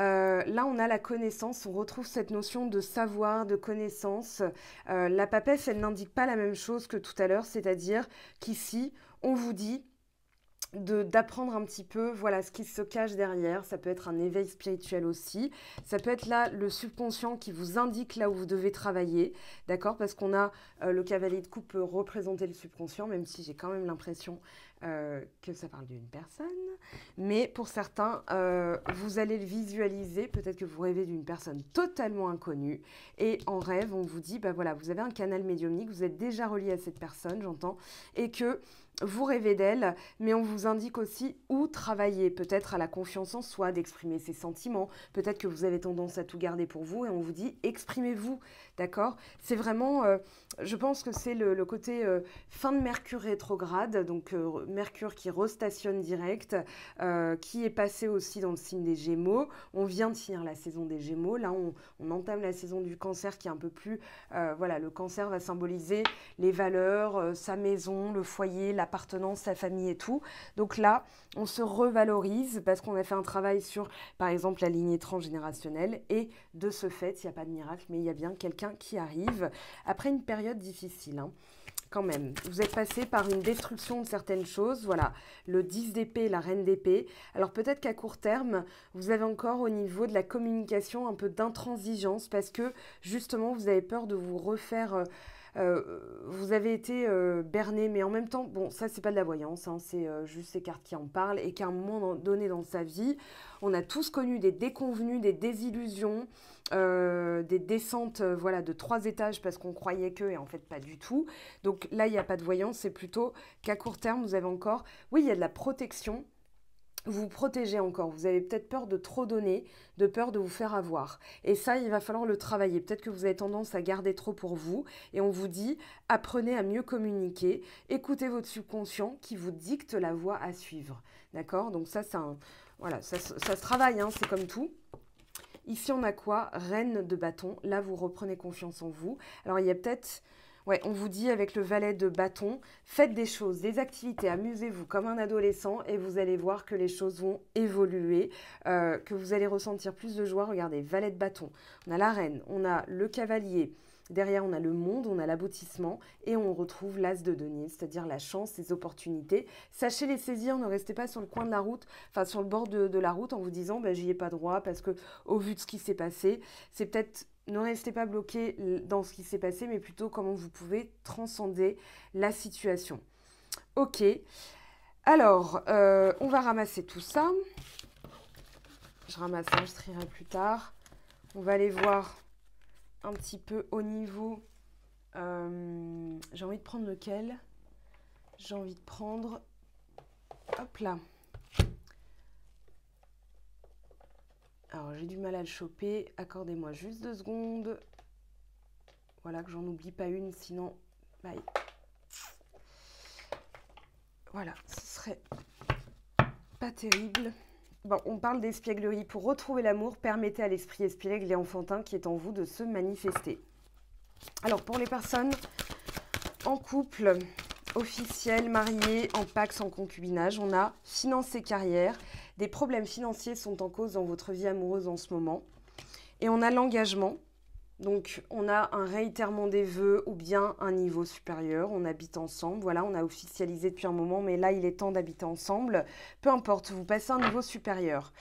Euh, là, on a la connaissance, on retrouve cette notion de savoir, de connaissance. Euh, la papesse, elle n'indique pas la même chose que tout à l'heure, c'est-à-dire qu'ici, on vous dit d'apprendre un petit peu voilà ce qui se cache derrière ça peut être un éveil spirituel aussi ça peut être là le subconscient qui vous indique là où vous devez travailler d'accord parce qu'on a euh, le cavalier de coupe peut représenter le subconscient même si j'ai quand même l'impression euh, que ça parle d'une personne mais pour certains euh, vous allez le visualiser peut-être que vous rêvez d'une personne totalement inconnue et en rêve on vous dit bah voilà vous avez un canal médiumnique vous êtes déjà relié à cette personne j'entends et que vous rêvez d'elle, mais on vous indique aussi où travailler, peut-être à la confiance en soi, d'exprimer ses sentiments, peut-être que vous avez tendance à tout garder pour vous et on vous dit exprimez-vous, d'accord C'est vraiment, euh, je pense que c'est le, côté euh, fin de Mercure rétrograde, donc euh, Mercure qui restationne direct, qui est passé aussi dans le signe des Gémeaux. On vient de finir la saison des Gémeaux, là on, on entame la saison du Cancer qui est un peu plus, voilà, le Cancer va symboliser les valeurs, sa maison, le foyer, la appartenance, sa famille et tout. Donc là, on se revalorise parce qu'on a fait un travail sur, par exemple, la lignée transgénérationnelle. Et de ce fait, il n'y a pas de miracle, mais il y a bien quelqu'un qui arrive après une période difficile. Hein. quand même. Vous êtes passé par une destruction de certaines choses. Voilà, le 10 d'épée, la reine d'épée. Alors peut-être qu'à court terme, vous avez encore au niveau de la communication un peu d'intransigeance parce que justement, vous avez peur de vous refaire... Euh, euh, vous avez été euh, berné, mais en même temps, bon, ça c'est pas de la voyance, hein, c'est euh, juste ces cartes qui en parlent et qu'à un moment donné dans sa vie, on a tous connu des déconvenus, des désillusions, des descentes voilà, de trois étages parce qu'on croyait que, et en fait pas du tout. Donc là, il n'y a pas de voyance, c'est plutôt qu'à court terme, vous avez encore, oui, il y a de la protection, vous protégez encore. Vous avez peut-être peur de trop donner, de peur de vous faire avoir. Et ça, il va falloir le travailler. Peut-être que vous avez tendance à garder trop pour vous. Et on vous dit, apprenez à mieux communiquer, écoutez votre subconscient qui vous dicte la voie à suivre. D'accord Donc ça, Voilà, ça, se travaille, hein, c'est comme tout. Ici, on a quoi Reine de bâton. Là, vous reprenez confiance en vous. Alors, il y a peut-être... Ouais, on vous dit avec le valet de bâton, faites des choses, des activités, amusez-vous comme un adolescent et vous allez voir que les choses vont évoluer, euh, que vous allez ressentir plus de joie. Regardez, valet de bâton, on a la reine, on a le cavalier. Derrière, on a le monde, on a l'aboutissement et on retrouve l'as de Denis, c'est-à-dire la chance, les opportunités. Sachez les saisir, ne restez pas sur le coin de la route, enfin sur le bord de, la route en vous disant bah, j'y ai pas droit parce que au vu de ce qui s'est passé, c'est peut-être ne restez pas bloqué dans ce qui s'est passé, mais plutôt comment vous pouvez transcender la situation. Ok. Alors, euh, on va ramasser tout ça. Je ramasse, je trierai plus tard. On va aller voir un petit peu au niveau... Euh, j'ai envie de prendre lequel J'ai envie de prendre... Hop là. Alors j'ai du mal à le choper, accordez-moi juste deux secondes. Voilà, que j'en oublie pas une, sinon, bye. Voilà, ce serait pas terrible. Bon, on parle d'espièglerie. Pour retrouver l'amour, permettez à l'esprit espiègle et enfantin qui est en vous de se manifester. Alors pour les personnes en couple, officiel, mariées, en pax, en concubinage, on a financé carrière. Des problèmes financiers sont en cause dans votre vie amoureuse en ce moment. Et on a l'engagement. Donc on a un réitèrement des vœux ou bien un niveau supérieur, on habite ensemble, voilà, on a officialisé depuis un moment, mais là il est temps d'habiter ensemble, peu importe, vous passez un niveau supérieur.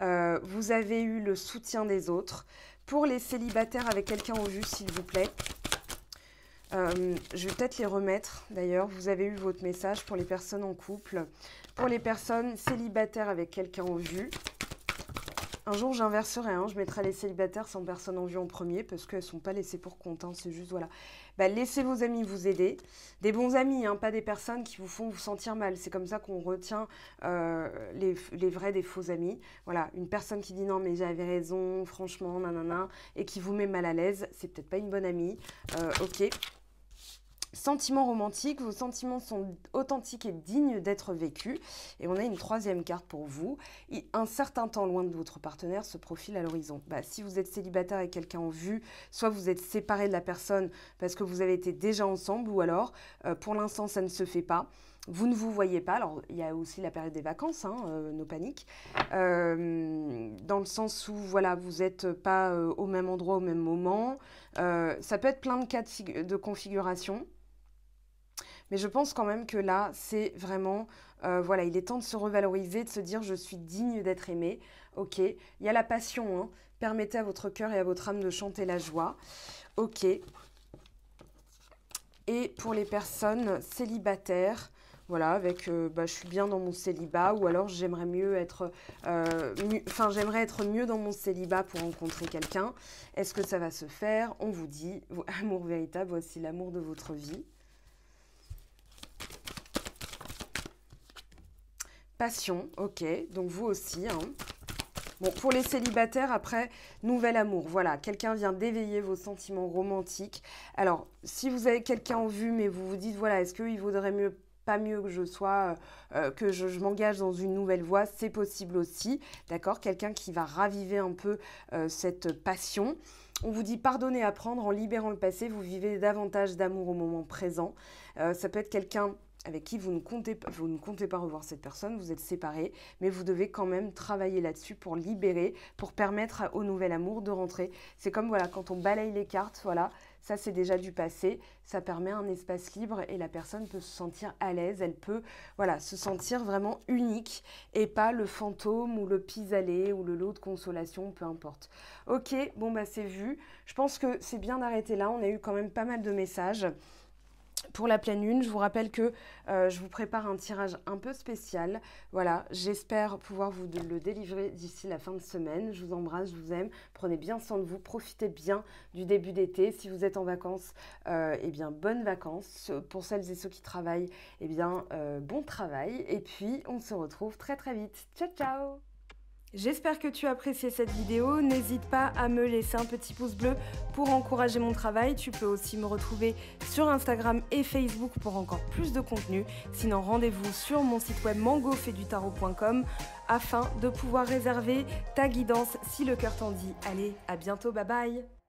Euh, vous avez eu le soutien des autres. Pour les célibataires avec quelqu'un au juste s'il vous plaît, euh, je vais peut-être les remettre d'ailleurs, vous avez eu votre message pour les personnes en couple pour les personnes célibataires avec quelqu'un en vue. Un jour, j'inverserai, hein. je mettrai les célibataires sans personne en vue en premier parce qu'elles ne sont pas laissées pour compte. Hein. c'est juste, voilà. Bah, laissez vos amis vous aider. Des bons amis, hein, pas des personnes qui vous font vous sentir mal. C'est comme ça qu'on retient euh, les, vrais des faux amis. Voilà, une personne qui dit non, mais j'avais raison, franchement, nanana, et qui vous met mal à l'aise, c'est peut-être pas une bonne amie. Euh, ok, Sentiments romantiques, vos sentiments sont authentiques et dignes d'être vécus. Et on a une troisième carte pour vous. Un certain temps loin de votre partenaire se profile à l'horizon. Bah, si vous êtes célibataire et quelqu'un en vue, soit vous êtes séparé de la personne parce que vous avez été déjà ensemble, ou alors euh, pour l'instant ça ne se fait pas. Vous ne vous voyez pas, alors il y a aussi la période des vacances, hein, euh, nos paniques, euh, dans le sens où voilà, vous n'êtes pas au même endroit au même moment. ça peut être plein de cas de configuration. Mais je pense quand même que là, c'est vraiment, euh, voilà, il est temps de se revaloriser, de se dire je suis digne d'être aimé. Ok, il y a la passion, hein. permettez à votre cœur et à votre âme de chanter la joie. Ok. Et pour les personnes célibataires, voilà, avec euh, bah, je suis bien dans mon célibat ou alors j'aimerais mieux être, euh, enfin j'aimerais être mieux dans mon célibat pour rencontrer quelqu'un. Est-ce que ça va se faire On vous dit, amour véritable, voici l'amour de votre vie. Passion, ok, donc vous aussi. Hein. Bon, pour les célibataires, après, nouvel amour. Voilà, quelqu'un vient d'éveiller vos sentiments romantiques. Alors, si vous avez quelqu'un en vue, mais vous vous dites, voilà, est-ce qu'il vaudrait mieux pas mieux que je sois, euh, euh, que je, m'engage dans une nouvelle voie, c'est possible aussi, d'accord Quelqu'un qui va raviver un peu euh, cette passion. On vous dit pardonner à prendre en libérant le passé, vous vivez davantage d'amour au moment présent. ça peut être quelqu'un avec qui vous ne, comptez, vous ne comptez pas revoir cette personne, vous êtes séparés, mais vous devez quand même travailler là-dessus pour libérer, pour permettre au nouvel amour de rentrer. C'est comme voilà, quand on balaye les cartes, voilà, ça c'est déjà du passé, ça permet un espace libre et la personne peut se sentir à l'aise, elle peut voilà, se sentir vraiment unique et pas le fantôme ou le pis-aller ou le lot de consolation, peu importe. Ok, bon bah c'est vu. Je pense que c'est bien d'arrêter là, on a eu quand même pas mal de messages pour la pleine lune, je vous rappelle que euh, je vous prépare un tirage un peu spécial. Voilà, j'espère pouvoir vous le délivrer d'ici la fin de semaine. Je vous embrasse, je vous aime. Prenez bien soin de vous, profitez bien du début d'été. Si vous êtes en vacances, euh, eh bien, bonnes vacances. Pour celles et ceux qui travaillent, eh bien, euh, bon travail. Et puis, on se retrouve très très vite. Ciao, ciao J'espère que tu as apprécié cette vidéo, n'hésite pas à me laisser un petit pouce bleu pour encourager mon travail, tu peux aussi me retrouver sur Instagram et Facebook pour encore plus de contenu, sinon rendez-vous sur mon site web mangofedutarot.com afin de pouvoir réserver ta guidance si le cœur t'en dit. Allez, à bientôt, bye bye